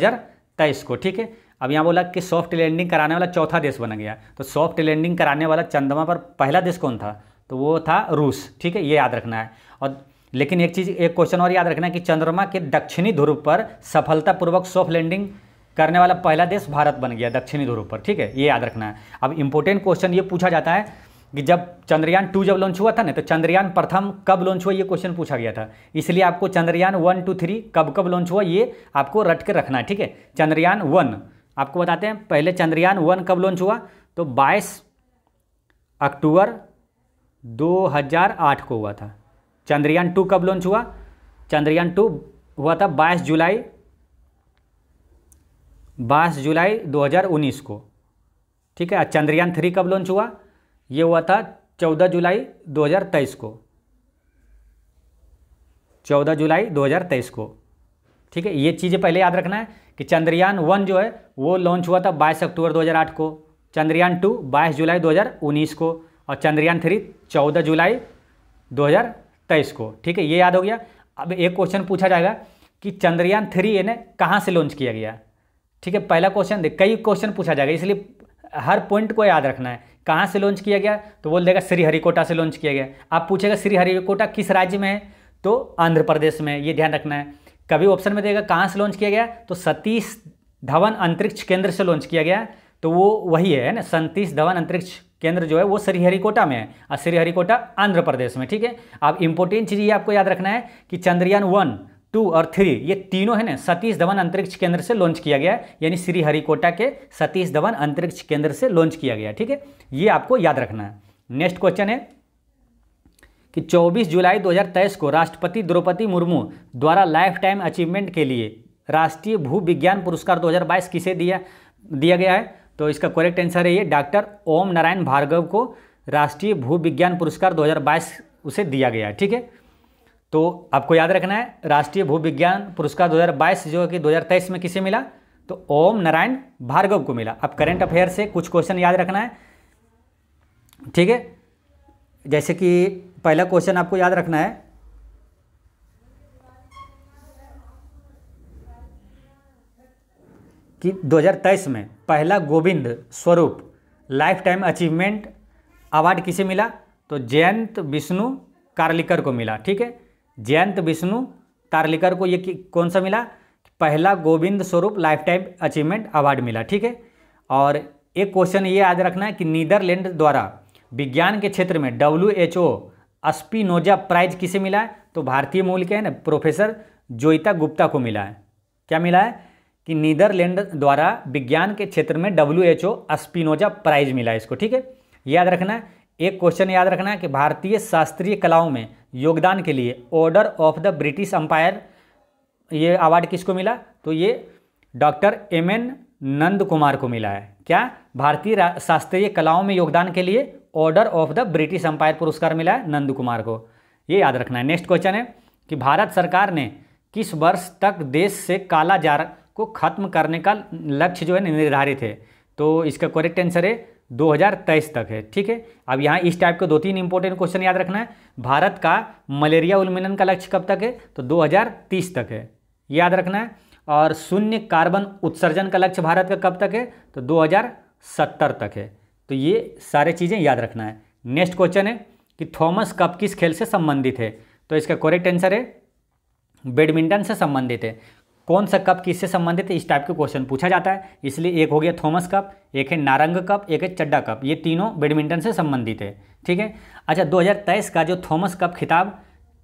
Speaker 1: को ठीक है अब यहाँ बोला कि सॉफ्ट लैंडिंग कराने वाला चौथा देश बन गया तो सॉफ्ट लैंडिंग कराने वाला चंद्रमा पर पहला देश कौन था तो वो था रूस ठीक है ये याद रखना है और लेकिन एक चीज़ एक क्वेश्चन और याद रखना है कि चंद्रमा के दक्षिणी ध्रुव पर सफलतापूर्वक सॉफ्ट लैंडिंग करने वाला पहला देश भारत बन गया दक्षिणी ध्रुव पर ठीक है ये याद रखना है अब इम्पोर्टेंट क्वेश्चन ये पूछा जाता है कि जब चंद्रयान टू जब लॉन्च हुआ था ना तो चंद्रयान प्रथम कब लॉन्च हुआ ये क्वेश्चन पूछा गया था इसलिए आपको चंद्रयान वन टू थ्री कब कब लॉन्च हुआ ये आपको रट कर रखना है ठीक है चंद्रयान वन आपको बताते हैं पहले चंद्रयान वन कब लॉन्च हुआ तो 22 अक्टूबर 2008 को हुआ था चंद्रयान टू कब लॉन्च हुआ चंद्रयान टू हुआ था 22 जुलाई 22 जुलाई 2019 को ठीक है चंद्रयान थ्री कब लॉन्च हुआ ये हुआ था 14 जुलाई 2023 को 14 जुलाई 2023 को ठीक है ये चीज़ें पहले याद रखना है कि चंद्रयान वन जो है वो लॉन्च हुआ था बाईस अक्टूबर 2008 को चंद्रयान टू बाईस जुलाई 2019 को और चंद्रयान थ्री चौदह जुलाई 2023 को ठीक है ये याद हो गया अब एक क्वेश्चन पूछा जाएगा कि चंद्रयान थ्री इन्हें कहाँ से लॉन्च किया गया ठीक है पहला क्वेश्चन कई क्वेश्चन पूछा जाएगा इसलिए हर पॉइंट को याद रखना है कहाँ से लॉन्च किया गया तो बोल देगा श्रीहरिकोटा से लॉन्च किया गया आप पूछेगा श्रीहरिकोटा किस राज्य में है तो आंध्र प्रदेश में ये ध्यान रखना है कभी ऑप्शन में देगा कहाँ से लॉन्च किया गया तो सतीश धवन अंतरिक्ष केंद्र से लॉन्च किया गया तो वो वही है ना सतीश धवन अंतरिक्ष केंद्र जो है वो श्रीहरिकोटा में है और श्रीहरिकोटा आंध्र प्रदेश में ठीक है अब इंपॉर्टेंट चीज़ ये आपको याद रखना है कि चंद्रयान वन टू और थ्री ये तीनों है ना सतीश धवन अंतरिक्ष केंद्र से लॉन्च किया गया है यानी श्रीहरिकोटा के सतीश धवन अंतरिक्ष केंद्र से लॉन्च किया गया ठीक है ये आपको याद रखना है नेक्स्ट क्वेश्चन है कि 24 जुलाई 2023 को राष्ट्रपति द्रौपदी मुर्मू द्वारा लाइफ टाइम अचीवमेंट के लिए राष्ट्रीय भू विज्ञान पुरस्कार 2022 किसे दिया दिया गया है तो इसका करेक्ट आंसर है ये डॉक्टर ओम नारायण भार्गव को राष्ट्रीय भू विज्ञान पुरस्कार 2022 उसे दिया गया है ठीक है तो आपको याद रखना है राष्ट्रीय भू विज्ञान पुरस्कार 2022 जो कि 2023 में किसे मिला तो ओम नारायण भार्गव को मिला अब करेंट अफेयर से कुछ क्वेश्चन याद रखना है ठीक है जैसे कि पहला क्वेश्चन आपको याद रखना है कि 2023 में पहला गोविंद स्वरूप लाइफ टाइम अचीवमेंट अवार्ड किसे मिला तो जयंत विष्णु कार्लिकर को मिला ठीक है जयंत विष्णु कार्लिकर को ये कौन सा मिला पहला गोविंद स्वरूप लाइफ टाइम अचीवमेंट अवार्ड मिला ठीक है और एक क्वेश्चन ये याद रखना है कि नीदरलैंड द्वारा विज्ञान के क्षेत्र में डब्ल्यू अस्पिनोजा प्राइज किसे मिला है तो भारतीय मूल के है ना प्रोफेसर जोइता गुप्ता को मिला है क्या मिला है कि नीदरलैंड द्वारा विज्ञान के क्षेत्र में W H O Spinoza prize मिला है इसको ठीक है याद रखना है एक क्वेश्चन याद रखना है कि भारतीय शास्त्रीय कलाओं में योगदान के लिए Order of the British Empire ये अवार्ड किसको मिला तो ये doctor M N Nand Kumar को मिला है क्या भारतीय शास्त्रीय कलाओं में योगदान के लिए Order of the British Empire पुरस्कार मिला है नंद कुमार को ये याद रखना है नेक्स्ट क्वेश्चन है कि भारत सरकार ने किस वर्ष तक देश से कालाजार को खत्म करने का लक्ष्य जो है निर्धारित है तो इसका करेक्ट आंसर है 2023 तक है ठीक है अब यहाँ इस टाइप के दो तीन इंपॉर्टेंट क्वेश्चन याद रखना है भारत का मलेरिया उन्मूलन का लक्ष्य कब तक है तो 2030 तक है याद रखना है और शून्य कार्बन उत्सर्जन का लक्ष्य भारत का कब तक है तो 2070 तक है तो ये सारे चीज़ें याद रखना है नेक्स्ट क्वेश्चन है कि थॉमस कप किस खेल से संबंधित है तो इसका करेक्ट आंसर है बैडमिंटन से संबंधित है कौन सा कप किससे संबंधित है इस टाइप के क्वेश्चन पूछा जाता है इसलिए एक हो गया थॉमस कप एक है नारंग कप एक है चड्डा कप ये तीनों बैडमिंटन से संबंधित है ठीक है अच्छा 2023 का जो थॉमस कप खिताब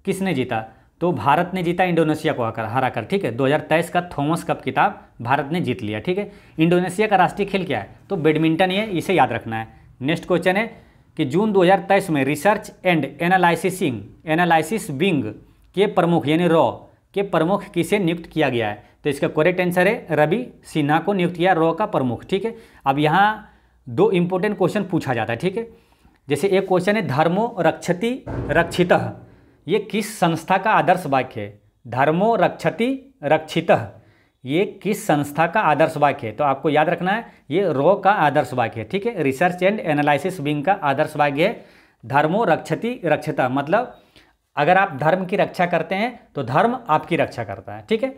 Speaker 1: किसने जीता तो भारत ने जीता इंडोनेशिया को आकर हरा कर ठीक है 2023 का थॉमस कप किताब भारत ने जीत लिया ठीक है इंडोनेशिया का राष्ट्रीय खेल क्या है तो बैडमिंटन ये इसे याद रखना है नेक्स्ट क्वेश्चन है कि जून 2023 में research and analysing analysis wing के प्रमुख यानी रॉ के प्रमुख किसे नियुक्त किया गया है तो इसका करेक्ट आंसर है रवि सिन्हा को नियुक्त किया रॉ का प्रमुख ठीक है अब यहाँ दो इंपॉर्टेंट क्वेश्चन पूछा जाता है ठीक है जैसे एक क्वेश्चन है धर्मो रक्षति रक्षित ये किस संस्था का आदर्श वाक्य है धर्मो रक्षति रक्षित ये किस संस्था का आदर्श वाक्य है तो आपको याद रखना है ये रो का आदर्श वाक्य है ठीक है रिसर्च एंड एनालिसिस विंग का आदर्श वाक्य है धर्मो रक्षति रक्षिता मतलब अगर आप धर्म की रक्षा करते हैं तो धर्म आपकी रक्षा करता है ठीक है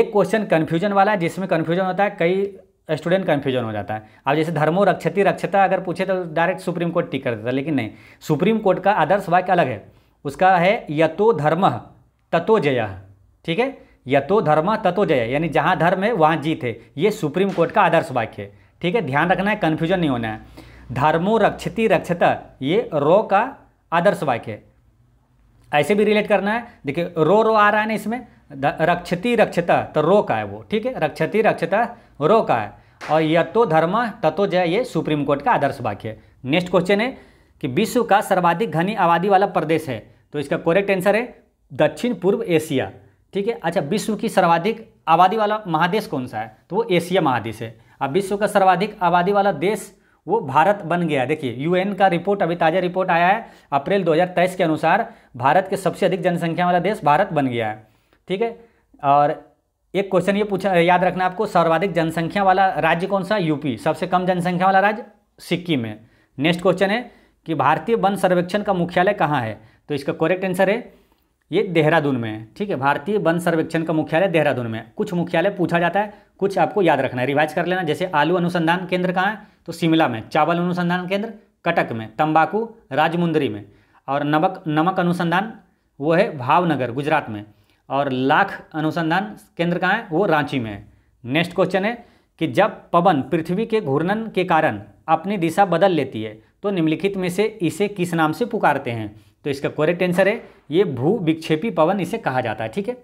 Speaker 1: एक क्वेश्चन कन्फ्यूजन वाला है जिसमें कन्फ्यूजन होता है कई स्टूडेंट कन्फ्यूजन हो जाता है अब जैसे धर्मो रक्षति रक्षता अगर पूछे तो डायरेक्ट सुप्रीम कोर्ट टिक कर देता है लेकिन नहीं सुप्रीम कोर्ट का आदर्श वाक्य अलग है उसका है यतो धर्म ततो जय ठीक है यतो धर्म ततो जय यानी जहाँ धर्म है वहाँ जीत है ये सुप्रीम कोर्ट का आदर्श वाक्य है ठीक है ध्यान रखना है कन्फ्यूजन नहीं होना है धर्मो रक्षति रक्षत ये रो का आदर्श वाक्य है ऐसे भी रिलेट करना है देखिए रो रो आ रहा है ना इसमें रक्षति रक्षता तो रो का है वो ठीक है रक्षति रक्षता रो का है और यतो धर्म ततो जय ये सुप्रीम कोर्ट का आदर्श वाक्य है नेक्स्ट क्वेश्चन है कि विश्व का सर्वाधिक घनी आबादी वाला प्रदेश है तो इसका कोरेक्ट आंसर है दक्षिण पूर्व एशिया ठीक है अच्छा विश्व की सर्वाधिक आबादी वाला महादेश कौन सा है तो वो एशिया महादेश है अब विश्व का सर्वाधिक आबादी वाला देश वो भारत बन गया देखिए यूएन का रिपोर्ट अभी ताज़ा रिपोर्ट आया है अप्रैल 2023 के अनुसार भारत के सबसे अधिक जनसंख्या वाला देश भारत बन गया है ठीक है और एक क्वेश्चन ये पूछा याद रखना आपको सर्वाधिक जनसंख्या वाला राज्य कौन सा यूपी सबसे कम जनसंख्या वाला राज्य सिक्किम है नेक्स्ट क्वेश्चन है कि भारतीय वन सर्वेक्षण का मुख्यालय कहाँ है तो इसका करेक्ट आंसर है ये देहरादून में है ठीक है भारतीय वन सर्वेक्षण का मुख्यालय देहरादून में कुछ मुख्यालय पूछा जाता है कुछ आपको याद रखना है रिवाइज कर लेना जैसे आलू अनुसंधान केंद्र कहाँ है तो शिमला में चावल अनुसंधान केंद्र कटक में तंबाकू राजमुंदरी में और नमक नमक अनुसंधान वो है भावनगर गुजरात में और लाख अनुसंधान केंद्र कहाँ है वो रांची में है नेक्स्ट क्वेश्चन है कि जब पवन पृथ्वी के घूर्णन के कारण अपनी दिशा बदल लेती है तो निम्नलिखित में से इसे किस नाम से पुकारते हैं तो इसका करेक्ट आंसर है ये भू विक्षेपी पवन इसे कहा जाता है ठीक है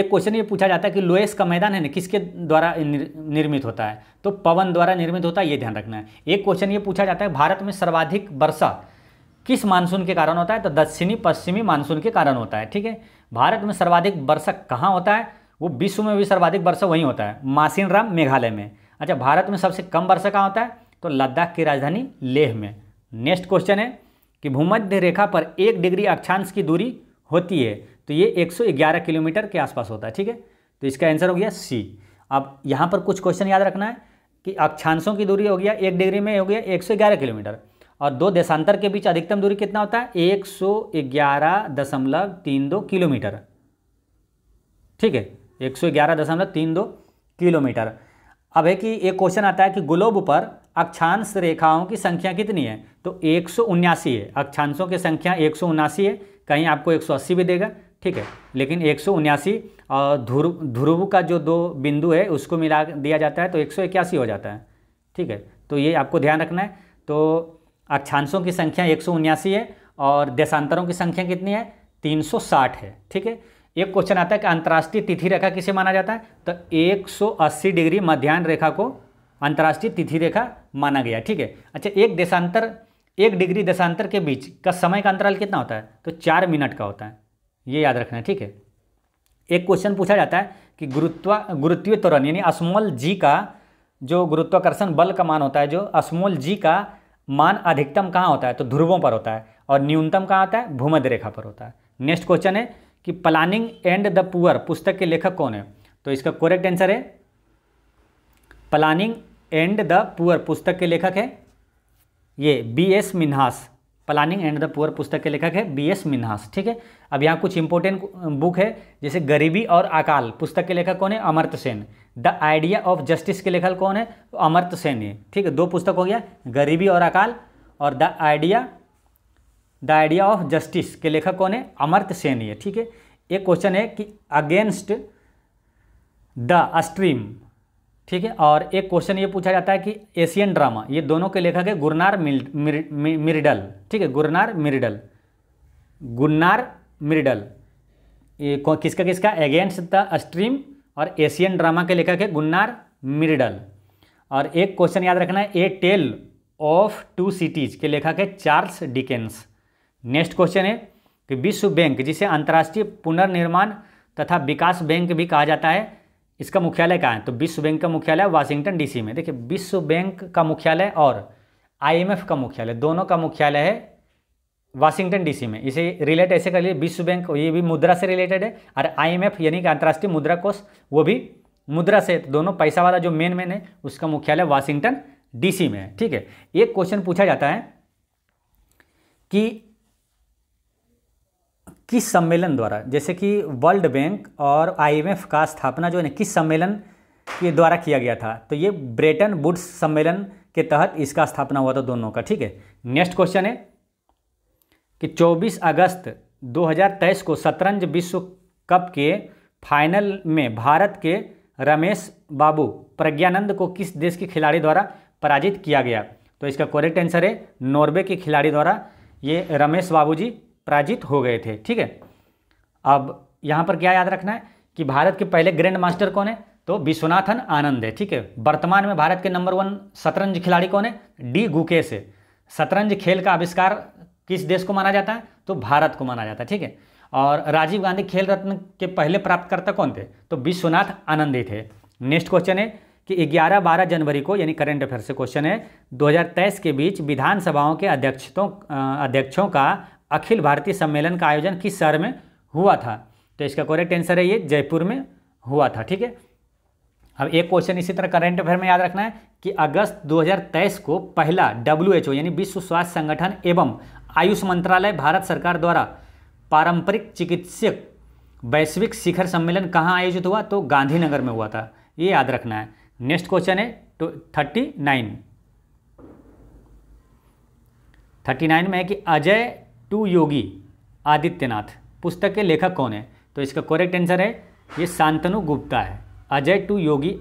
Speaker 1: एक क्वेश्चन ये पूछा जाता है कि लोएस का मैदान है ना किसके द्वारा निर, निर्मित होता है तो पवन द्वारा निर्मित होता है ये ध्यान रखना है एक क्वेश्चन ये पूछा जाता है भारत में सर्वाधिक वर्षा किस मानसून के कारण होता है तो दक्षिणी पश्चिमी मानसून के कारण होता है ठीक है भारत में सर्वाधिक वर्षा कहाँ होता है वो विश्व में भी सर्वाधिक वर्षा वहीं होता है मासिनराम मेघालय में अच्छा भारत में सबसे कम वर्षा कहाँ होता है तो लद्दाख की राजधानी लेह में नेक्स्ट क्वेश्चन है कि भूमध्य रेखा पर एक डिग्री अक्षांश की दूरी होती है तो ये 111 किलोमीटर के आसपास होता है ठीक है तो इसका आंसर हो गया सी अब यहाँ पर कुछ क्वेश्चन याद रखना है कि अक्षांशों की दूरी हो गया एक डिग्री में हो गया 111 किलोमीटर और दो देशांतर के बीच अधिकतम दूरी कितना होता है एक सौ ग्यारह दशमलव तीन दो किलोमीटर ठीक है एक सौ ग्यारह दशमलव तीन दो किलोमीटर अब है कि एक क्वेश्चन आता है कि ग्लोब पर अक्षांश रेखाओं की संख्या कितनी है तो एक है अक्षांशों की संख्या एक है कहीं आपको एक भी देगा ठीक है लेकिन एक और ध्रुव ध्रुव का जो दो बिंदु है उसको मिला दिया जाता है तो एक हो जाता है ठीक है तो ये आपको ध्यान रखना है तो अक्षांशों की संख्या एक है और देशांतरों की संख्या कितनी है 360 है ठीक है एक क्वेश्चन आता है कि अंतर्राष्ट्रीय तिथि रेखा किसे माना जाता है तो 180 डिग्री मध्यान्ह रेखा को अंतर्राष्ट्रीय तिथि रेखा माना गया ठीक है अच्छा एक देशांतर एक डिग्री देशांतर के बीच का समय का अंतराल कितना होता है तो चार मिनट का होता है ये याद रखना ठीक है एक क्वेश्चन पूछा जाता है कि गुरुत्वा गुरुत्वीय त्वरण यानी स्मॉल जी का जो गुरुत्वाकर्षण बल का मान होता है जो स्मॉल जी का मान अधिकतम कहाँ होता है तो ध्रुवों पर होता है और न्यूनतम कहाँ होता है भूमध्य रेखा पर होता है नेक्स्ट क्वेश्चन है कि प्लानिंग एंड द पुअर पुस्तक के लेखक कौन है तो इसका करेक्ट आंसर है प्लानिंग एंड द पुअर पुस्तक के लेखक है ये B S Minhas planning and the poor पुस्तक के लेखक है बी एस मिन्हास ठीक है अब यहाँ कुछ इंपॉर्टेंट बुक है जैसे गरीबी और अकाल पुस्तक के लेखक कौन है Amartya Sen the idea of justice के लेखक कौन है तो अमर्त सेन है ठीक है दो पुस्तक हो गया गरीबी और अकाल और the idea the idea of justice के लेखक कौन है अमर्त सेन है ठीक है एक क्वेश्चन है कि अगेंस्ट द स्ट्रीम ठीक है और एक क्वेश्चन ये पूछा जाता है कि एशियन ड्रामा ये दोनों के लेखक है गुरनार मिरिडल ठीक है गुरनार मिरिडल गुरनार मिरिडल ये किसका किसका अगेंस्ट द स्ट्रीम और एशियन ड्रामा के लेखक है गुन्नार मिरिडल और एक क्वेश्चन याद रखना है a tale of two cities के लेखक है चार्ल्स डिकेंस नेक्स्ट क्वेश्चन है कि विश्व बैंक जिसे अंतर्राष्ट्रीय पुनर्निर्माण तथा विकास बैंक भी कहा जाता है इसका मुख्यालय कहाँ है तो विश्व बैंक का मुख्यालय वाशिंगटन डीसी में देखिए विश्व बैंक का मुख्यालय और आईएमएफ का मुख्यालय दोनों का मुख्यालय है वाशिंगटन डीसी में इसे रिलेट ऐसे कर लिए विश्व बैंक ये भी मुद्रा से रिलेटेड है और आईएमएफ यानी कि अंतर्राष्ट्रीय मुद्रा कोष वो भी मुद्रा से दोनों पैसा वाला जो मेन मेन है उसका मुख्यालय वाशिंगटन डीसी में है ठीक है एक क्वेश्चन पूछा जाता है कि किस सम्मेलन द्वारा जैसे कि वर्ल्ड बैंक और आईएमएफ का स्थापना जो है किस सम्मेलन के द्वारा किया गया था तो ये ब्रेटन वुड्स सम्मेलन के तहत इसका स्थापना हुआ था दोनों का ठीक है नेक्स्ट क्वेश्चन है कि 24 अगस्त 2023 को शतरंज विश्व कप के फाइनल में भारत के रमेश बाबू प्रज्ञानंद को किस देश के खिलाड़ी द्वारा पराजित किया गया तो इसका करेक्ट आंसर है नॉर्वे के खिलाड़ी द्वारा ये रमेश बाबू जी पराजित हो गए थे ठीक है अब यहाँ पर क्या याद रखना है कि भारत के पहले ग्रैंड मास्टर कौन है तो विश्वनाथन आनंद है ठीक है वर्तमान में भारत के नंबर वन शतरंज खिलाड़ी कौन है डी गुकेश है शतरंज खेल का आविष्कार किस देश को माना जाता है तो भारत को माना जाता है ठीक है और राजीव गांधी खेल रत्न के पहले प्राप्तकर्ता कौन थे तो विश्वनाथ आनंद ही थे नेक्स्ट क्वेश्चन है कि 11-12 जनवरी को यानी करंट अफेयर से क्वेश्चन है 2023 के बीच विधानसभाओं के अध्यक्षों अध्यक्षों का अखिल भारतीय सम्मेलन का आयोजन किस शहर में हुआ था तो इसका करेक्ट आंसर है ये जयपुर में हुआ था ठीक है अब एक क्वेश्चन इसी तरह करंट अफेयर में याद रखना है कि अगस्त 2023 को पहला डब्ल्यू यानी विश्व स्वास्थ्य संगठन एवं आयुष मंत्रालय भारत सरकार द्वारा पारंपरिक चिकित्सक वैश्विक शिखर सम्मेलन कहाँ आयोजित हुआ तो गांधीनगर में हुआ था ये याद रखना है नेक्स्ट क्वेश्चन है तो थर्टी नाइन थर्टी नाइन में है कि अजय टू योगी आदित्यनाथ पुस्तक के लेखक कौन है तो इसका करेक्ट आंसर है ये शांतनु गुप्ता है अजय टू योगी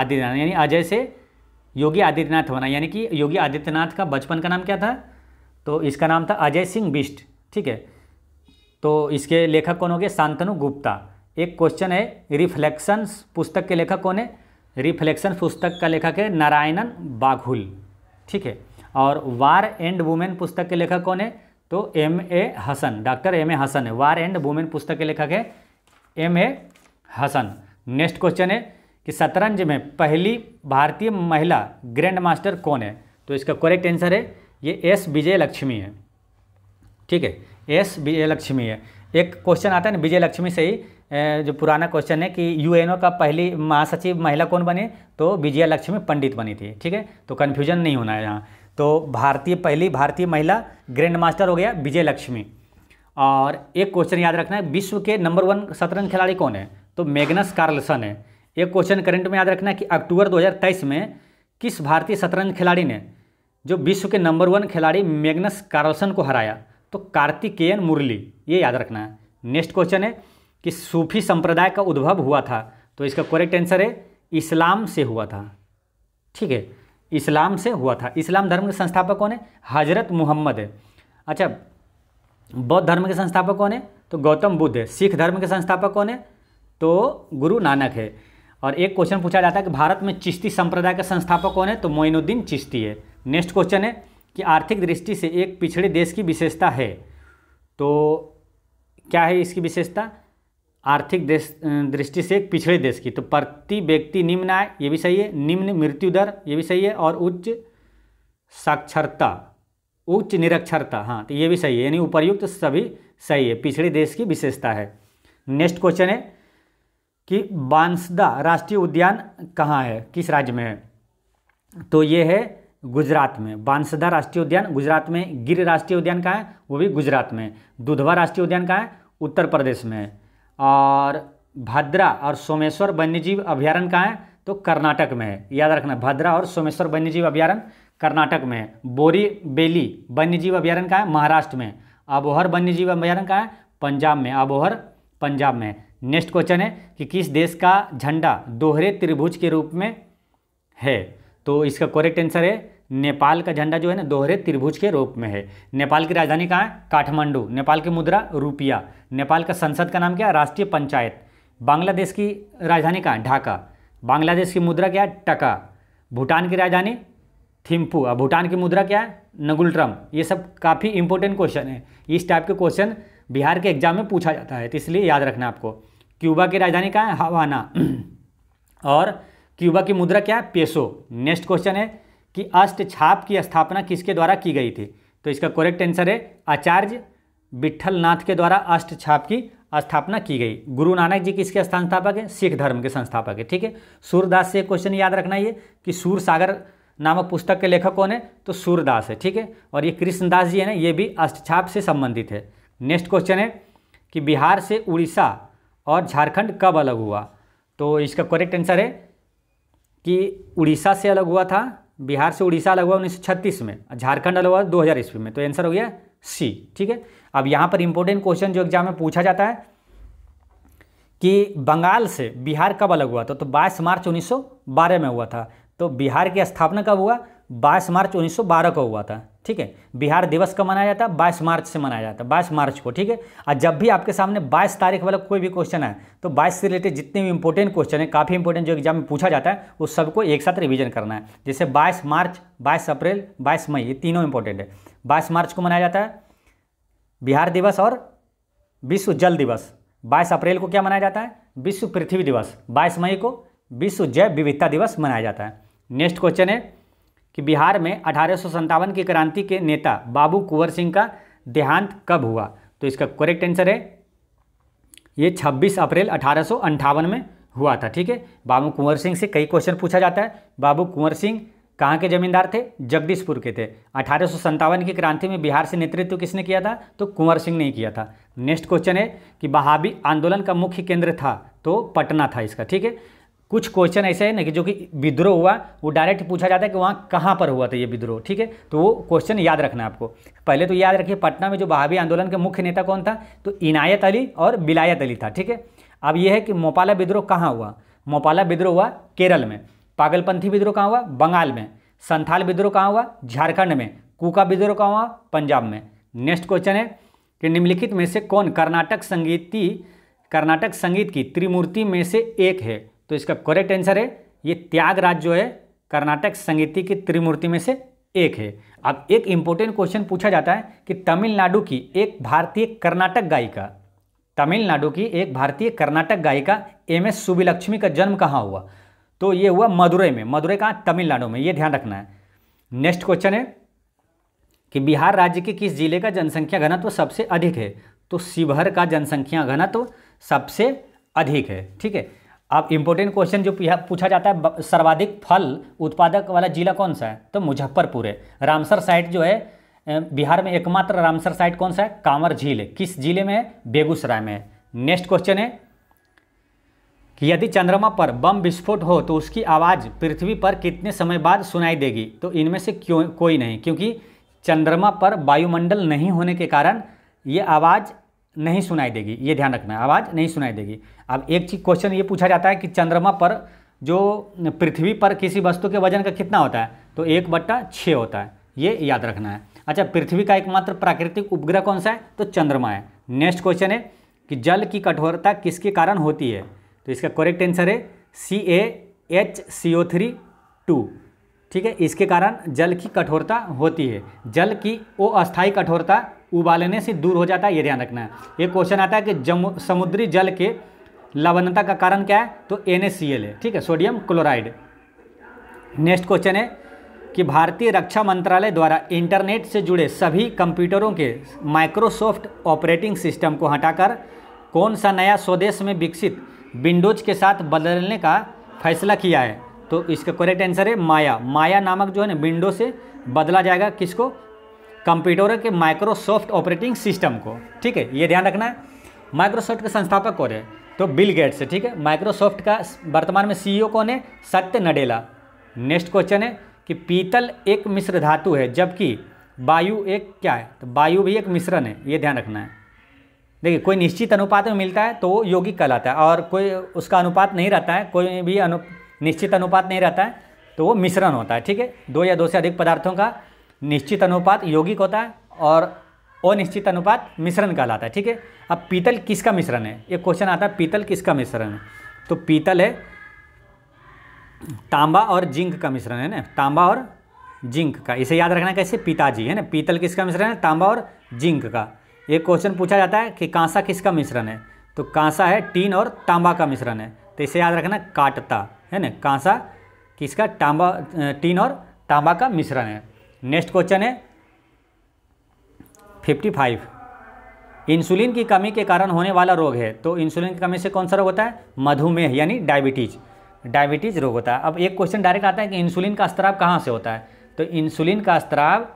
Speaker 1: आदित्यनाथ यानी अजय से योगी आदित्यनाथ होना यानी कि योगी आदित्यनाथ का बचपन का नाम क्या था तो इसका नाम था अजय सिंह बिष्ट ठीक है तो इसके लेखक कौन हो गए शांतनु गुप्ता एक क्वेश्चन है रिफ्लेक्शन पुस्तक के लेखक कौन है रिफ्लेक्शन पुस्तक का लेखक है नारायणन बाघुल ठीक है और वार एंड वुमेन पुस्तक के लेखक कौन है तो M A Hasan doctor M A Hasan है वार एंड वुमेन पुस्तक के लेखक है M A Hasan next question है कि शतरंज में पहली भारतीय महिला ग्रैंड मास्टर कौन है तो इसका करेक्ट आंसर है ये एस विजय लक्ष्मी है ठीक है एस विजय लक्ष्मी है एक क्वेश्चन आता है ना विजय लक्ष्मी से ही जो पुराना क्वेश्चन है कि यूएनओ का पहली महासचिव महिला कौन बनी तो विजय लक्ष्मी पंडित बनी थी ठीक है तो कन्फ्यूजन नहीं होना है यहाँ तो भारतीय पहली भारतीय महिला ग्रैंड मास्टर हो गया विजय लक्ष्मी और एक क्वेश्चन याद रखना है विश्व के नंबर वन शतरंज खिलाड़ी कौन है तो मैग्नस कार्लसन है एक क्वेश्चन करंट में याद रखना है कि अक्टूबर 2023 में किस भारतीय शतरंज खिलाड़ी ने जो विश्व के नंबर वन खिलाड़ी मैग्नस कार्लसन को हराया तो कार्तिकेयन मुरली ये याद रखना है नेक्स्ट क्वेश्चन है कि सूफी संप्रदाय का उद्भव हुआ था तो इसका करेक्ट आंसर है इस्लाम से हुआ था ठीक है इस्लाम से हुआ था इस्लाम धर्म के संस्थापक कौन है हजरत मोहम्मद है अच्छा बौद्ध धर्म के संस्थापक कौन है तो गौतम बुद्ध है सिख धर्म के संस्थापक कौन है तो गुरु नानक है और एक क्वेश्चन पूछा जाता है कि भारत में चिश्ती संप्रदाय का संस्थापक कौन है तो मोइनुद्दीन चिश्ती है नेक्स्ट क्वेश्चन है कि आर्थिक दृष्टि से एक पिछड़े देश की विशेषता है तो क्या है इसकी विशेषता आर्थिक अं, दृष्टि से पिछड़े देश की तो प्रति व्यक्ति निम्न आय ये भी सही है निम्न मृत्यु दर ये भी सही है और उच्च साक्षरता उच्च निरक्षरता हाँ तो ये भी सही है यानी उपर्युक्त सभी सही है पिछड़े देश की विशेषता है नेक्स्ट क्वेश्चन है कि बांसदा राष्ट्रीय उद्यान कहाँ है किस राज्य में है तो ये है गुजरात में बांसदा राष्ट्रीय उद्यान गुजरात में गिर राष्ट्रीय उद्यान कहाँ है वो भी गुजरात में दुधवा राष्ट्रीय उद्यान कहाँ है उत्तर प्रदेश में है और भद्रा और सोमेश्वर वन्यजीव अभ्यारण्य कहाँ है तो कर्नाटक में है याद रखना भद्रा और सोमेश्वर वन्यजीव अभ्यारण कर्नाटक में है बोरी बेली वन्यजीव अभ्यारण कहाँ है महाराष्ट्र में अबोहर वन्यजीव अभ्यारण कहाँ है पंजाब में अबोहर पंजाब में नेक्स्ट क्वेश्चन है कि किस देश का झंडा दोहरे त्रिभुज के रूप में है तो इसका करेक्ट आंसर है नेपाल का झंडा जो है ना दोहरे त्रिभुज के रूप में है नेपाल की राजधानी कहाँ है काठमांडू नेपाल की मुद्रा रुपया नेपाल का संसद का नाम क्या है राष्ट्रीय पंचायत बांग्लादेश की राजधानी कहाँ ढाका बांग्लादेश की मुद्रा क्या है टका भूटान की राजधानी थिम्पू और भूटान की मुद्रा क्या है नगुलट्रम ये सब काफ़ी इंपॉर्टेंट क्वेश्चन है इस टाइप के क्वेश्चन बिहार के एग्जाम में पूछा जाता है तो इसलिए याद रखना आपको क्यूबा की राजधानी कहाँ है हवाना [CLEARS THROAT] और क्यूबा की मुद्रा क्या है पेसो नेक्स्ट क्वेश्चन है कि अष्ट छाप की स्थापना किसके द्वारा की गई थी तो इसका करेक्ट आंसर है आचार्य विट्ठल नाथ के द्वारा अष्ट छाप की स्थापना की गई गुरु नानक जी किसके संस्थापक है सिख धर्म के संस्थापक है ठीक है सूरदास से क्वेश्चन याद रखना ये कि सूर सागर नामक पुस्तक के लेखक कौन है तो सूरदास है ठीक है और ये कृष्णदास जी है ना ये भी अष्टछाप से संबंधित है नेक्स्ट क्वेश्चन है कि बिहार से उड़ीसा और झारखंड कब अलग हुआ तो इसका करेक्ट आंसर है कि उड़ीसा से अलग हुआ था बिहार से उड़ीसा अलग हुआ उन्नीस में झारखंड अलग हुआ दो ईस्वी में तो आंसर हो गया सी ठीक है अब यहाँ पर इंपॉर्टेंट क्वेश्चन जो एग्जाम में पूछा जाता है कि बंगाल से बिहार कब अलग हुआ था तो बाईस मार्च 1912 में हुआ था तो बिहार की स्थापना कब हुआ बाईस मार्च 1912 को हुआ था ठीक है बिहार दिवस का मनाया जाता है बाईस मार्च से मनाया जाता है बाईस मार्च को ठीक है और जब भी आपके सामने बाईस तारीख वाला कोई भी क्वेश्चन है तो बाईस से रिलेटेड जितने भी इंपॉर्टेंट क्वेश्चन है काफ़ी इंपॉर्टेंट जो एग्जाम में पूछा जाता है उस सबको एक साथ रिविजन करना है जैसे बाईस मार्च बाईस अप्रैल बाईस मई ये तीनों इंपॉर्टेंट है बाईस मार्च को मनाया जाता है बिहार दिवस और विश्व जल दिवस बाईस अप्रैल को क्या मनाया जाता है विश्व पृथ्वी दिवस बाईस मई को विश्व जैव विविधता दिवस मनाया जाता है नेक्स्ट क्वेश्चन है कि बिहार में अठारह की क्रांति के नेता बाबू कुंवर सिंह का देहांत कब हुआ तो इसका करेक्ट आंसर है ये 26 अप्रैल अठारह में हुआ था ठीक है बाबू कुंवर सिंह से कई क्वेश्चन पूछा जाता है बाबू कुंवर सिंह कहाँ के जमींदार थे जगदीशपुर के थे अठारह की क्रांति में बिहार से नेतृत्व किसने किया था तो कुंवर सिंह ने किया था नेक्स्ट क्वेश्चन है कि बहाबी आंदोलन का मुख्य केंद्र था तो पटना था इसका ठीक है कुछ क्वेश्चन ऐसे हैं ना कि जो कि विद्रोह हुआ वो डायरेक्ट पूछा जाता है कि वहाँ कहाँ पर हुआ था ये विद्रोह ठीक है तो वो क्वेश्चन याद रखना आपको पहले तो याद रखिए पटना में जो बहावी आंदोलन का मुख्य नेता कौन था तो इनायत अली और बिलायत अली था ठीक है अब यह है कि मोपाला विद्रोह कहाँ हुआ मोपाला विद्रोह हुआ केरल में पागलपंथी विद्रोह कहाँ हुआ बंगाल में संथाल विद्रोह कहाँ हुआ झारखंड में कूका विद्रोह कहाँ हुआ पंजाब में नेक्स्ट क्वेश्चन है कि निम्नलिखित में से कौन कर्नाटक संगीती कर्नाटक संगीत की त्रिमूर्ति में से एक है तो इसका करेक्ट आंसर है ये त्यागराज जो है कर्नाटक संगीति की त्रिमूर्ति में से एक है अब एक इंपॉर्टेंट क्वेश्चन पूछा जाता है कि तमिलनाडु की एक भारतीय कर्नाटक गायिका तमिलनाडु की एक भारतीय कर्नाटक गायिका एम एस सुबिलक्ष्मी का जन्म कहाँ हुआ तो ये हुआ मदुरई में मदुरई कहाँ तमिलनाडु में ये ध्यान रखना है नेक्स्ट क्वेश्चन है कि बिहार राज्य के किस जिले का जनसंख्या घनत्व तो सबसे अधिक है तो शिवहर का जनसंख्या घनत्व तो सबसे अधिक है ठीक है अब इम्पोर्टेंट क्वेश्चन जो पूछा जाता है सर्वाधिक फल उत्पादक वाला जिला कौन सा है तो मुजफ्फरपुर है रामसर साइट जो है बिहार में एकमात्र रामसर साइट कौन सा है कांवर झील किस जिले में है बेगूसराय में नेक्स्ट क्वेश्चन है कि यदि चंद्रमा पर बम विस्फोट हो तो उसकी आवाज़ पृथ्वी पर कितने समय बाद सुनाई देगी तो इनमें से क्यों कोई नहीं क्योंकि चंद्रमा पर वायुमंडल नहीं होने के कारण ये आवाज़ नहीं सुनाई देगी ये ध्यान रखना आवाज़ नहीं सुनाई देगी अब एक चीज क्वेश्चन ये पूछा जाता है कि चंद्रमा पर जो पृथ्वी पर किसी वस्तु के वजन का कितना होता है तो एक बट्टा छः होता है ये याद रखना है अच्छा पृथ्वी का एकमात्र प्राकृतिक उपग्रह कौन सा है तो चंद्रमा है नेक्स्ट क्वेश्चन है कि जल की कठोरता किसके कारण होती है तो इसका करेक्ट आंसर है C A H C O three two ठीक है इसके कारण जल की कठोरता होती है जल की वो अस्थायी कठोरता उबालने से दूर हो जाता है ये ध्यान रखना है ये क्वेश्चन आता है कि जम समुद्री जल के लवणता का कारण क्या है तो एन है ठीक है सोडियम क्लोराइड नेक्स्ट क्वेश्चन है कि भारतीय रक्षा मंत्रालय द्वारा इंटरनेट से जुड़े सभी कंप्यूटरों के माइक्रोसॉफ्ट ऑपरेटिंग सिस्टम को हटाकर कौन सा नया स्वदेश में विकसित विंडोज के साथ बदलने का फैसला किया है तो इसका करेक्ट आंसर है माया माया नामक जो है ना विंडो से बदला जाएगा किसको कंप्यूटर के माइक्रोसॉफ्ट ऑपरेटिंग सिस्टम को ठीक है ये ध्यान रखना है माइक्रोसॉफ्ट के संस्थापक कौन है तो बिल गेट्स है ठीक है माइक्रोसॉफ्ट का वर्तमान में सीईओ कौन है सत्य नडेला नेक्स्ट क्वेश्चन है कि पीतल एक मिश्र धातु है जबकि वायु एक क्या है तो वायु भी एक मिश्रण है ये ध्यान रखना है देखिए कोई निश्चित अनुपात में मिलता है तो वो यौगिक कहलाता है और कोई उसका अनुपात नहीं रहता है कोई भी अनु निश्चित अनुपात नहीं रहता है तो वो मिश्रण होता है ठीक है दो या दो से अधिक पदार्थों का निश्चित अनुपात यौगिक होता है और अनिश्चित अनुपात मिश्रण कहलाता है ठीक है अब पीतल किसका मिश्रण है एक क्वेश्चन आता है पीतल किसका मिश्रण है तो पीतल है तांबा और जिंक का मिश्रण है ना तांबा और जिंक का इसे याद रखना कैसे पिताजी है ना पीतल किसका मिश्रण है तांबा और जिंक का एक क्वेश्चन पूछा जाता है कि कांसा किसका मिश्रण है तो कांसा है टीन और तांबा का मिश्रण है तो इसे याद रखना काटता है ना कांसा किसका तांबा टीन और तांबा का मिश्रण है नेक्स्ट क्वेश्चन है फिफ्टी फाइव इंसुलिन की कमी के कारण होने वाला रोग है तो इंसुलिन की कमी से कौन सा रोग होता है मधुमेह यानी डायबिटीज डायबिटीज रोग होता है अब एक क्वेश्चन डायरेक्ट आता है कि इंसुलिन का स्त्राव कहाँ से होता है तो इंसुलिन का स्त्राव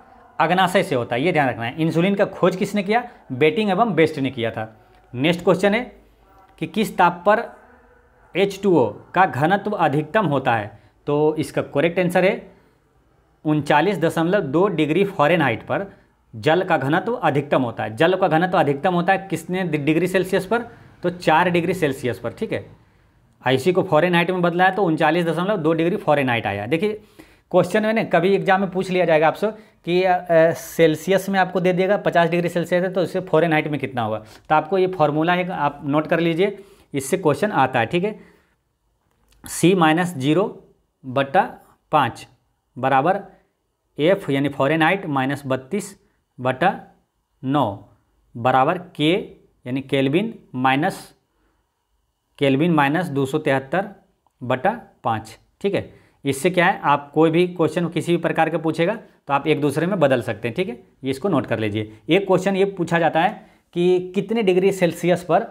Speaker 1: अग्नाशय से होता है ये ध्यान रखना है इंसुलिन का खोज किसने किया बेटिंग एवं बेस्ट ने किया था नेक्स्ट क्वेश्चन है कि किस ताप पर एच का घनत्व अधिकतम होता है तो इसका करेक्ट आंसर है उनचालीस दशमलव दो डिग्री फॉरेनहाइट पर जल का घनत्व अधिकतम होता है जल का घनत्व अधिकतम होता है किसने डिग्री सेल्सियस पर तो चार डिग्री सेल्सियस पर ठीक है आईसी को फॉरेनहाइट में बदला है तो उनचालीस दशमलव दो डिग्री फॉरेनहाइट आया देखिए क्वेश्चन में ना कभी एग्जाम में पूछ लिया जाएगा आपसे कि सेल्सियस में आपको दे दिएगा पचास डिग्री सेल्सियस है तो इससे फॉरेन हाइट में कितना होगा तो आपको ये फॉर्मूला एक आप नोट कर लीजिए इससे क्वेश्चन आता है ठीक है सी माइनस जीरो बट्टा पाँच बराबर एफ यानी फॉरेन हाइट माइनस बत्तीस बटा नौ बराबर के यानी केल्विन माइनस केल्विन माइनस दो सौ तिहत्तर बटा पाँच ठीक है इससे क्या है आप कोई भी क्वेश्चन किसी भी प्रकार के पूछेगा तो आप एक दूसरे में बदल सकते हैं ठीक है ये इसको नोट कर लीजिए एक क्वेश्चन ये पूछा जाता है कि कितने डिग्री सेल्सियस पर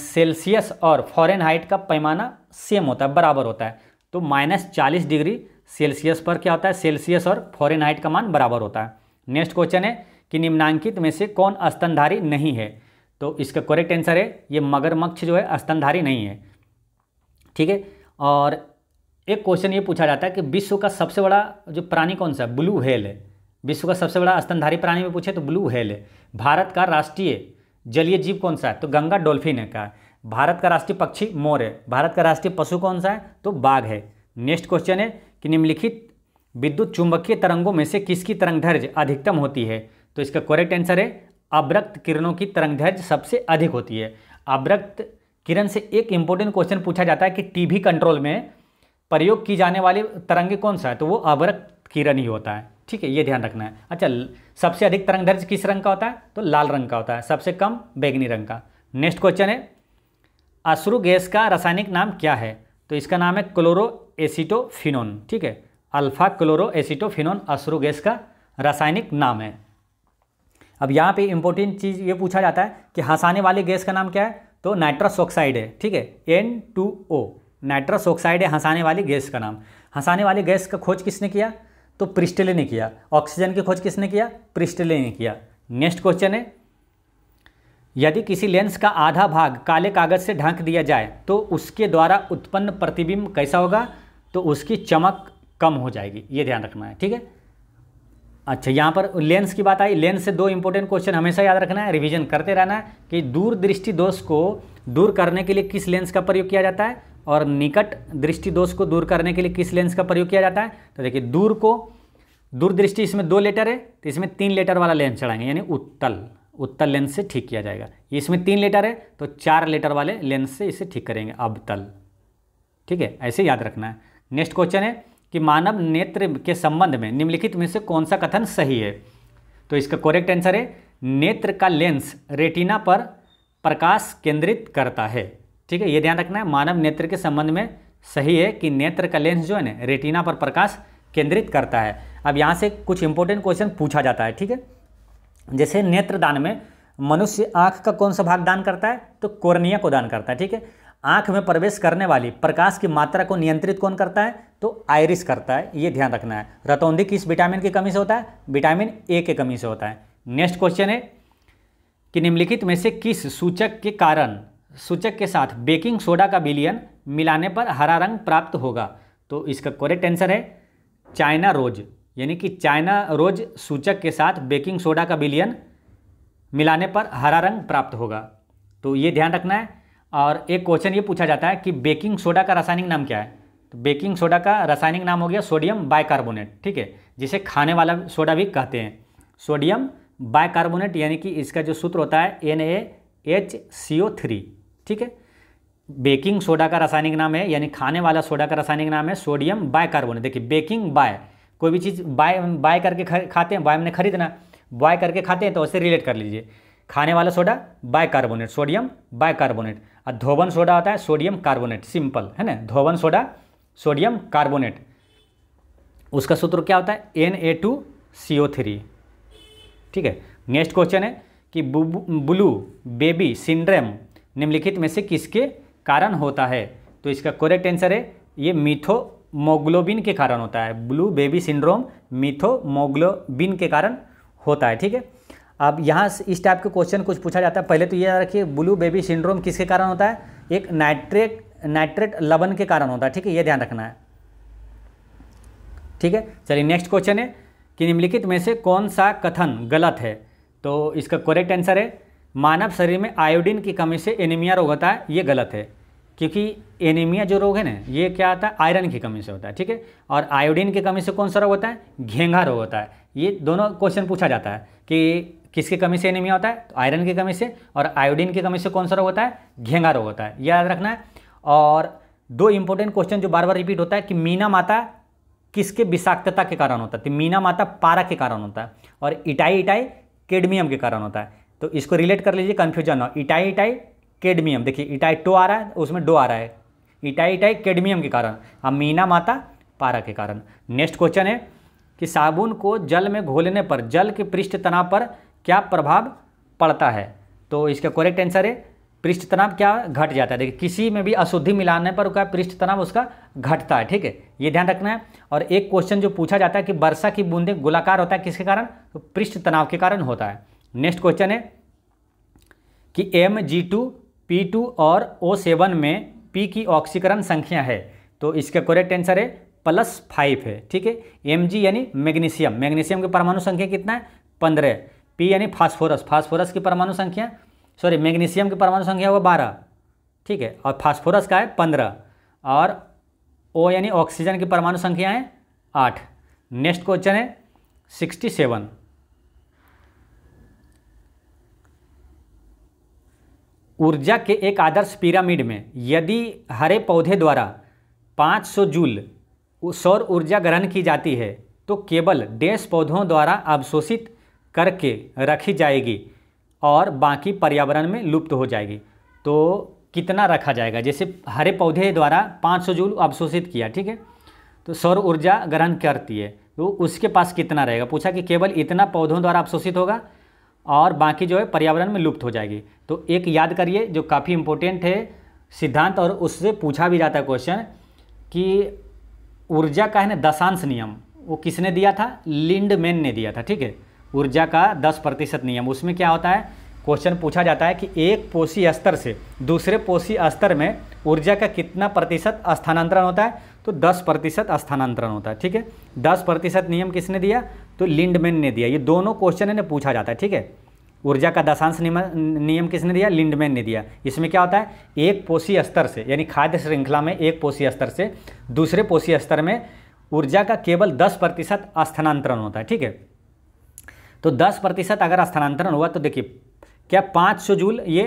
Speaker 1: सेल्सियस और फॉरेन हाइट का पैमाना सेम होता है बराबर होता है तो माइनस चालीस डिग्री सेल्सियस पर क्या होता है सेल्सियस और फॉरेनहाइट का मान बराबर होता है नेक्स्ट क्वेश्चन है कि निम्नांकित में से कौन स्तनधारी नहीं है तो इसका करेक्ट आंसर है ये मगरमच्छ जो है स्तनधारी नहीं है ठीक है और एक क्वेश्चन ये पूछा जाता है कि विश्व का सबसे बड़ा जो प्राणी कौन सा ब्लू हेल है विश्व का सबसे बड़ा स्तनधारी प्राणी में पूछे तो ब्लू हेल है भारत का राष्ट्रीय जलीय जीव कौन सा है तो गंगा डॉल्फिन है का भारत का राष्ट्रीय पक्षी मोर है भारत का राष्ट्रीय पशु कौन सा है तो बाघ है नेक्स्ट क्वेश्चन है कि निम्नलिखित विद्युत चुंबकीय तरंगों में से किसकी तरंगधर्ज अधिकतम होती है तो इसका करेक्ट आंसर है अवरक्त किरणों की तरंगधर्ज सबसे अधिक होती है अवरक्त किरण से एक इंपॉर्टेंट क्वेश्चन पूछा जाता है कि टीवी कंट्रोल में प्रयोग की जाने वाली तरंगे कौन सा है तो वो अवरक्त किरण ही होता है ठीक है ये ध्यान रखना है अच्छा सबसे अधिक तरंगदैर्घ्य किस रंग का होता है तो लाल रंग का होता है सबसे कम बैगनी रंग का नेक्स्ट क्वेश्चन है अश्रु गैस का रासायनिक नाम क्या है तो इसका नाम है क्लोरो एसिटोफिनोन ठीक है अल्फा क्लोरो एसिटोफिनोन अश्रु गैस का रासायनिक नाम है अब यहाँ पे इम्पोर्टेंट चीज़ ये पूछा जाता है कि हंसाने वाली गैस का नाम क्या है तो नाइट्रस ऑक्साइड है ठीक है N two O nitrous oxide है हंसाने वाली गैस का नाम हंसाने वाली गैस का खोज किसने किया तो प्रिस्टेले ने किया ऑक्सीजन की खोज किसने किया प्रिस्टेले ने किया नेक्स्ट क्वेश्चन है यदि किसी लेंस का आधा भाग काले कागज़ से ढांक दिया जाए तो उसके द्वारा उत्पन्न प्रतिबिंब कैसा होगा तो उसकी चमक कम हो जाएगी ये ध्यान रखना है ठीक है अच्छा यहाँ पर लेंस की बात आई लेंस से दो इंपॉर्टेंट क्वेश्चन हमेशा याद रखना है रिवीजन करते रहना है कि दूर दृष्टि दोष को दूर करने के लिए किस लेंस का प्रयोग किया जाता है और निकट दृष्टि दोष को दूर करने के लिए किस लेंस का प्रयोग किया जाता है तो देखिए दूर को दूरदृष्टि इसमें दो लेटर है तो इसमें तीन लेटर वाला लेंस चढ़ाएंगे यानी उत्तल उत्तल लेंस से ठीक किया जाएगा इसमें तीन लेटर है तो चार लेटर वाले लेंस से इसे ठीक करेंगे अबतल ठीक है ऐसे याद रखना है नेक्स्ट क्वेश्चन है कि मानव नेत्र के संबंध में निम्नलिखित में से कौन सा कथन सही है तो इसका कोरेक्ट आंसर है नेत्र का लेंस रेटिना पर प्रकाश केंद्रित करता है ठीक है ये ध्यान रखना है मानव नेत्र के संबंध में सही है कि नेत्र का लेंस जो है ना रेटिना पर प्रकाश केंद्रित करता है अब यहाँ से कुछ इंपॉर्टेंट क्वेश्चन पूछा जाता है ठीक है जैसे नेत्रदान में मनुष्य आँख का कौन सा भाग दान करता है तो कोर्निया को दान करता है ठीक है आँख में प्रवेश करने वाली प्रकाश की मात्रा को नियंत्रित कौन करता है तो आयरिस करता है ये ध्यान रखना है रतौंधी किस विटामिन की कमी से होता है विटामिन ए के कमी से होता है नेक्स्ट क्वेश्चन है कि निम्नलिखित में से किस सूचक के कारण सूचक के साथ बेकिंग सोडा का बिलियन मिलाने पर हरा रंग प्राप्त होगा तो इसका करेक्ट आंसर है चाइना रोज़ यानी कि चाइना रोज सूचक के साथ बेकिंग सोडा का बिलियन मिलाने पर हरा रंग प्राप्त होगा तो ये ध्यान रखना है और एक क्वेश्चन ये पूछा जाता है कि बेकिंग सोडा का रासायनिक नाम क्या है तो बेकिंग सोडा का रासायनिक नाम हो गया सोडियम बाइकार्बोनेट ठीक है जिसे खाने वाला सोडा भी कहते हैं सोडियम बाइकार्बोनेट यानी कि इसका जो सूत्र होता है N A H C O three ठीक है बेकिंग सोडा का रासायनिक नाम है यानी खाने वाला सोडा का रासायनिक नाम है सोडियम बाइकार्बोनेट देखिए बेकिंग बाय कोई भी चीज़ बाय बाय करके खाते हैं बाय हमने खरीदना बाय करके खाते हैं तो उससे रिलेट कर लीजिए खाने वाला soda bicarbonate sodium bicarbonate और धोबन सोडा होता है सोडियम कार्बोनेट सिंपल है ना धोबन सोडा सोडियम कार्बोनेट उसका सूत्र क्या होता है N A two C O three ठीक है नेक्स्ट क्वेश्चन है कि ब्लू बेबी सिंड्रेम निम्नलिखित में से किसके कारण होता है तो इसका करेक्ट आंसर है ये मिथो मोग्लोबिन के कारण होता है ब्लू बेबी सिंड्रोम मिथोमोग्लोबिन के कारण होता है ठीक है अब यहाँ इस टाइप के क्वेश्चन कुछ पूछा जाता है पहले तो ये रखिए ब्लू बेबी सिंड्रोम किसके कारण होता है एक नाइट्रेट नाइट्रेट लवन के कारण होता है ठीक है ये ध्यान रखना है ठीक है चलिए नेक्स्ट क्वेश्चन है कि निम्नलिखित में से कौन सा कथन गलत है तो इसका करेक्ट आंसर है मानव शरीर में आयोडीन की कमी से एनीमिया रोग होता है ये गलत है क्योंकि एनीमिया जो रोग है ना ये क्या आता है आयरन की कमी से होता है ठीक है और आयोडीन की कमी से कौन सा रोग होता है घेंघा रोग होता है ये दोनों क्वेश्चन पूछा जाता है कि किसकी कमी से एनीमिया होता है तो आयरन की कमी से और आयोडीन की कमी से कौन सा रोग होता है घेंघा रोग होता है याद रखना है और दो इंपॉर्टेंट क्वेश्चन जो बार बार रिपीट होता है कि मीना माता किसके विषाक्तता के कारण होता है तो मीना माता पारा के कारण होता है और इटाई इटाई केडमियम के कारण होता है तो इसको रिलेट कर लीजिए कन्फ्यूजन हो इटाई इटाई केडमियम देखिए इटाई टो आ रहा है उसमें डो आ रहा है इटाई इटाई केडमियम के कारण अब मीना माता पारा के कारण नेक्स्ट क्वेश्चन है कि साबुन को जल में घोलने पर जल के पृष्ठ तनाव पर क्या प्रभाव पड़ता है तो इसका करेक्ट आंसर है पृष्ठ तनाव क्या घट जाता है देखिए किसी में भी अशुद्धि मिलाने पर क्या पृष्ठ तनाव उसका घटता है ठीक है ये ध्यान रखना है और एक क्वेश्चन जो पूछा जाता है कि वर्षा की बूंदें गोलाकार होता है किसके कारण तो पृष्ठ तनाव के कारण होता है नेक्स्ट क्वेश्चन है कि M G two P two और ओ सेवन में पी की ऑक्सीकरण संख्या है तो इसका करेक्ट आंसर है प्लस फाइव है ठीक है एम यानी मैग्नीशियम मैग्नीशियम की परमाणु संख्या कितना है पंद्रह पी यानी फास्फोरस फास्फोरस की परमाणु संख्या सॉरी मैग्नीशियम की परमाणु संख्या हुआ बारह ठीक है और फास्फोरस का है पंद्रह और ओ यानी ऑक्सीजन की परमाणु संख्या है आठ नेक्स्ट क्वेश्चन है सिक्सटी सेवन ऊर्जा के एक आदर्श पिरामिड में यदि हरे पौधे द्वारा 500 जूल सौर ऊर्जा ग्रहण की जाती है तो केवल देश पौधों द्वारा अवशोषित करके रखी जाएगी और बाकी पर्यावरण में लुप्त हो जाएगी तो कितना रखा जाएगा जैसे हरे पौधे द्वारा 500 जूल अवशोषित किया ठीक है तो सौर ऊर्जा ग्रहण करती है तो उसके पास कितना रहेगा पूछा कि केवल इतना पौधों द्वारा अवशोषित होगा और बाकी जो है पर्यावरण में लुप्त हो जाएगी तो एक याद करिए जो काफ़ी इम्पोर्टेंट है सिद्धांत और उससे पूछा भी जाता है क्वेश्चन कि ऊर्जा का है ना दशांश नियम वो किसने दिया था लिंडमैन ने दिया था ठीक है ऊर्जा का दस प्रतिशत नियम उसमें क्या होता है क्वेश्चन पूछा जाता है कि एक पोषी स्तर से दूसरे पोषी स्तर में ऊर्जा का कितना प्रतिशत स्थानांतरण होता है तो 10 प्रतिशत स्थानांतरण होता है ठीक है 10 प्रतिशत नियम किसने दिया तो लिंडमैन ने दिया ये दोनों क्वेश्चन इन्हें पूछा जाता है ठीक है ऊर्जा का दशांश नियम किसने दिया लिंडमैन ने दिया इसमें क्या होता है एक पोषी स्तर से यानी खाद्य श्रृंखला में एक पोषी स्तर से दूसरे पोषी स्तर में ऊर्जा का केवल दस प्रतिशत स्थानांतरण होता है ठीक है तो दस प्रतिशत अगर स्थानांतरण हुआ तो देखिए क्या पाँच सौ जूल ये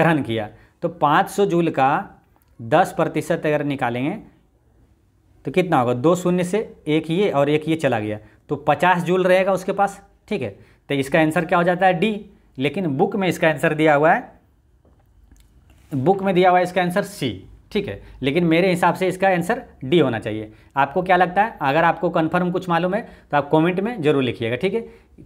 Speaker 1: ग्रहण किया तो पाँच सौ जूल का दस प्रतिशत अगर निकालेंगे तो कितना होगा दो शून्य से एक ये और एक ये चला गया तो पचास जूल रहेगा उसके पास ठीक है तो इसका आंसर क्या हो जाता है डी लेकिन बुक में इसका आंसर दिया हुआ है बुक में दिया हुआ है इसका आंसर सी ठीक है लेकिन मेरे हिसाब से इसका आंसर डी होना चाहिए आपको क्या लगता है अगर आपको कन्फर्म कुछ मालूम है तो आप कॉमेंट में जरूर लिखिएगा ठीक है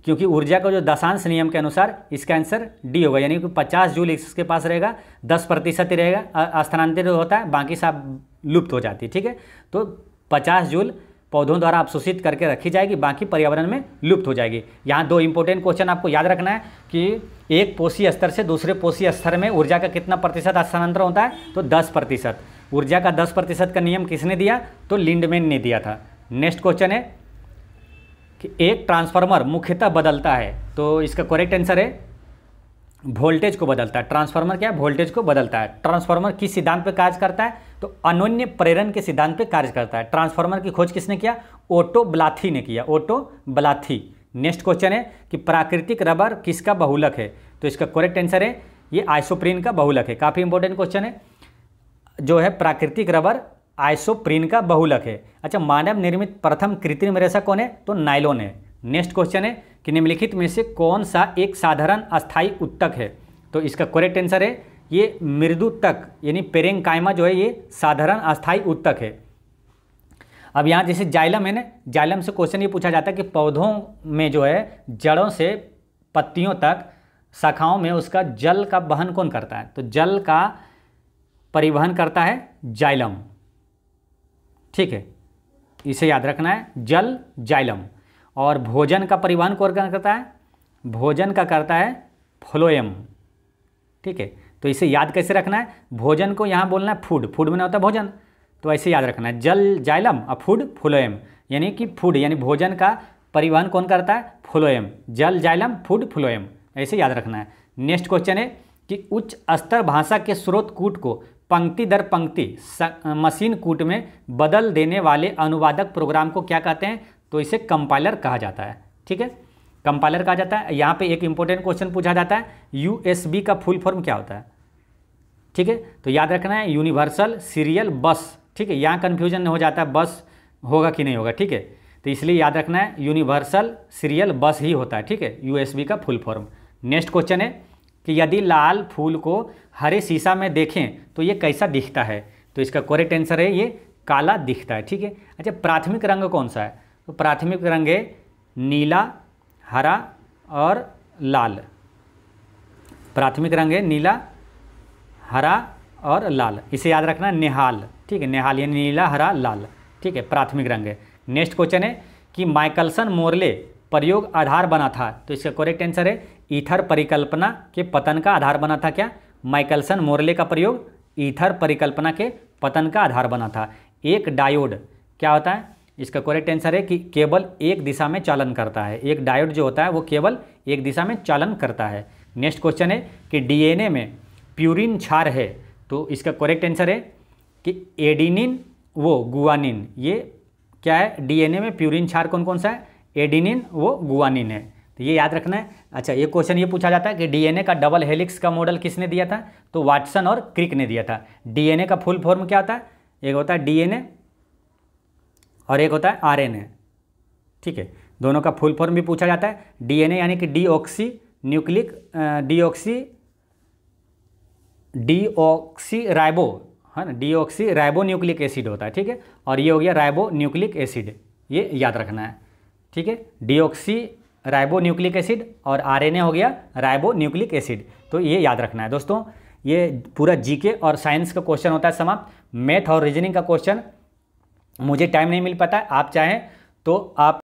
Speaker 1: क्योंकि ऊर्जा का जो दशांश नियम के अनुसार इसका आंसर डी होगा यानी कि 50 जूल इसके पास रहेगा 10 प्रतिशत ही रहेगा स्थानांतरित होता है बाकी सब लुप्त हो जाती है ठीक है तो 50 जूल पौधों द्वारा अवशोषित करके रखी जाएगी बाकी पर्यावरण में लुप्त हो जाएगी यहाँ दो इंपॉर्टेंट क्वेश्चन आपको याद रखना है कि एक पोषी स्तर से दूसरे पोषी स्तर में ऊर्जा का कितना प्रतिशत स्थानांतरण होता है तो दस प्रतिशत ऊर्जा का दस प्रतिशत का नियम किसने दिया तो लिंडमेन ने दिया था नेक्स्ट क्वेश्चन है कि एक ट्रांसफार्मर मुख्यतः बदलता है तो इसका करेक्ट आंसर है वोल्टेज को बदलता है ट्रांसफार्मर क्या है वोल्टेज को बदलता है ट्रांसफार्मर किस सिद्धांत पर कार्य करता है तो अनोन्य प्रेरण के सिद्धांत पर कार्य करता है ट्रांसफार्मर की खोज किसने किया ओटो ब्लाथी ने किया ओटो ब्लाथी नेक्स्ट क्वेश्चन है कि प्राकृतिक रबर किसका बहुलक है तो इसका करेक्ट आंसर है ये आइसोप्रीन का बहुलक है काफ़ी इंपॉर्टेंट क्वेश्चन है जो है प्राकृतिक रबर आइसोप्रीन का बहुलक है अच्छा मानव निर्मित प्रथम कृत्रिम रेशा कौन है तो नाइलोन है नेक्स्ट क्वेश्चन है कि निम्नलिखित में से कौन सा एक साधारण अस्थायी उत्तक है तो इसका करेक्ट आंसर है ये मृदु तक यानी कायमा जो है ये साधारण अस्थाई उत्तक है अब यहाँ जैसे जाइलम है ना जाइलम से क्वेश्चन ये पूछा जाता है कि पौधों में जो है जड़ों से पत्तियों तक शाखाओं में उसका जल का बहन कौन करता है तो जल का परिवहन करता है जाइलम ठीक है इसे याद रखना है जल जाइलम और भोजन का परिवहन कौन करता है भोजन का करता है फ्लोएम ठीक है तो इसे याद कैसे रखना है भोजन को यहाँ बोलना है फूड फूड में होता है भोजन तो ऐसे याद रखना है जल जाइलम और फूड फुलोएम यानी कि फूड यानी भोजन का परिवहन कौन करता है फुलोएम जल जाइलम फूड फुलोएम ऐसे याद रखना है नेक्स्ट क्वेश्चन है कि उच्च स्तर भाषा के स्रोत कूट को पंक्ति दर पंक्ति मशीन कूट में बदल देने वाले अनुवादक प्रोग्राम को क्या कहते हैं तो इसे कंपाइलर कहा जाता है ठीक है कंपाइलर कहा जाता है यहाँ पे एक इंपॉर्टेंट क्वेश्चन पूछा जाता है यूएसबी का फुल फॉर्म क्या होता है ठीक है तो याद रखना है यूनिवर्सल सीरियल बस ठीक है यहाँ कन्फ्यूजन हो जाता है बस होगा कि नहीं होगा ठीक है तो इसलिए याद रखना है यूनिवर्सल सीरियल बस ही होता है ठीक है यूएसबी का फुल फॉर्म नेक्स्ट क्वेश्चन है कि यदि लाल फूल को हरे शीशा में देखें तो ये कैसा दिखता है तो इसका करेक्ट आंसर है ये काला दिखता है ठीक है अच्छा प्राथमिक रंग कौन सा है तो प्राथमिक रंग है नीला हरा और लाल प्राथमिक रंग है नीला हरा और लाल इसे याद रखना निहाल ठीक है निहाल यानी नीला हरा लाल ठीक है प्राथमिक रंग है नेक्स्ट क्वेश्चन है कि माइकलसन मोरले प्रयोग आधार बना था तो इसका करेक्ट आंसर है ईथर परिकल्पना के पतन का आधार बना था क्या माइकलसन मोरले का प्रयोग ईथर परिकल्पना के पतन का आधार बना था एक डायोड क्या होता है इसका करेक्ट आंसर है कि केवल एक दिशा में चालन करता है एक डायोड जो होता है वो केवल एक दिशा में चालन करता है नेक्स्ट क्वेश्चन है कि डीएनए में प्यूरिन क्षार है तो इसका करेक्ट आंसर है कि एडिनिन वो गुआनिन ये क्या है डीएनए में प्यूरिन क्षार कौन कौन सा है एडिनिन वो गुआनिन है तो ये याद रखना है अच्छा ये क्वेश्चन ये पूछा जाता है कि डीएनए का डबल हेलिक्स का मॉडल किसने दिया था तो वाटसन और क्रिक ने दिया था डीएनए का फुल फॉर्म क्या होता है एक होता है डीएनए और एक होता है आरएनए ठीक है दोनों का फुल फॉर्म भी पूछा जाता है डीएनए यानी कि oxy nucleic D D ribo है ना डी राइबो न्यूक्लिक एसिड होता है ठीक है और ये हो गया राइबो न्यूक्लिक एसिड ये याद रखना है ठीक है डी राइबो न्यूक्लिक एसिड और आरएनए हो गया राइबो न्यूक्लिक एसिड तो ये याद रखना है दोस्तों ये पूरा जीके और साइंस का क्वेश्चन होता है समाप्त मैथ और रीजनिंग का क्वेश्चन मुझे टाइम नहीं मिल पाता आप चाहें तो आप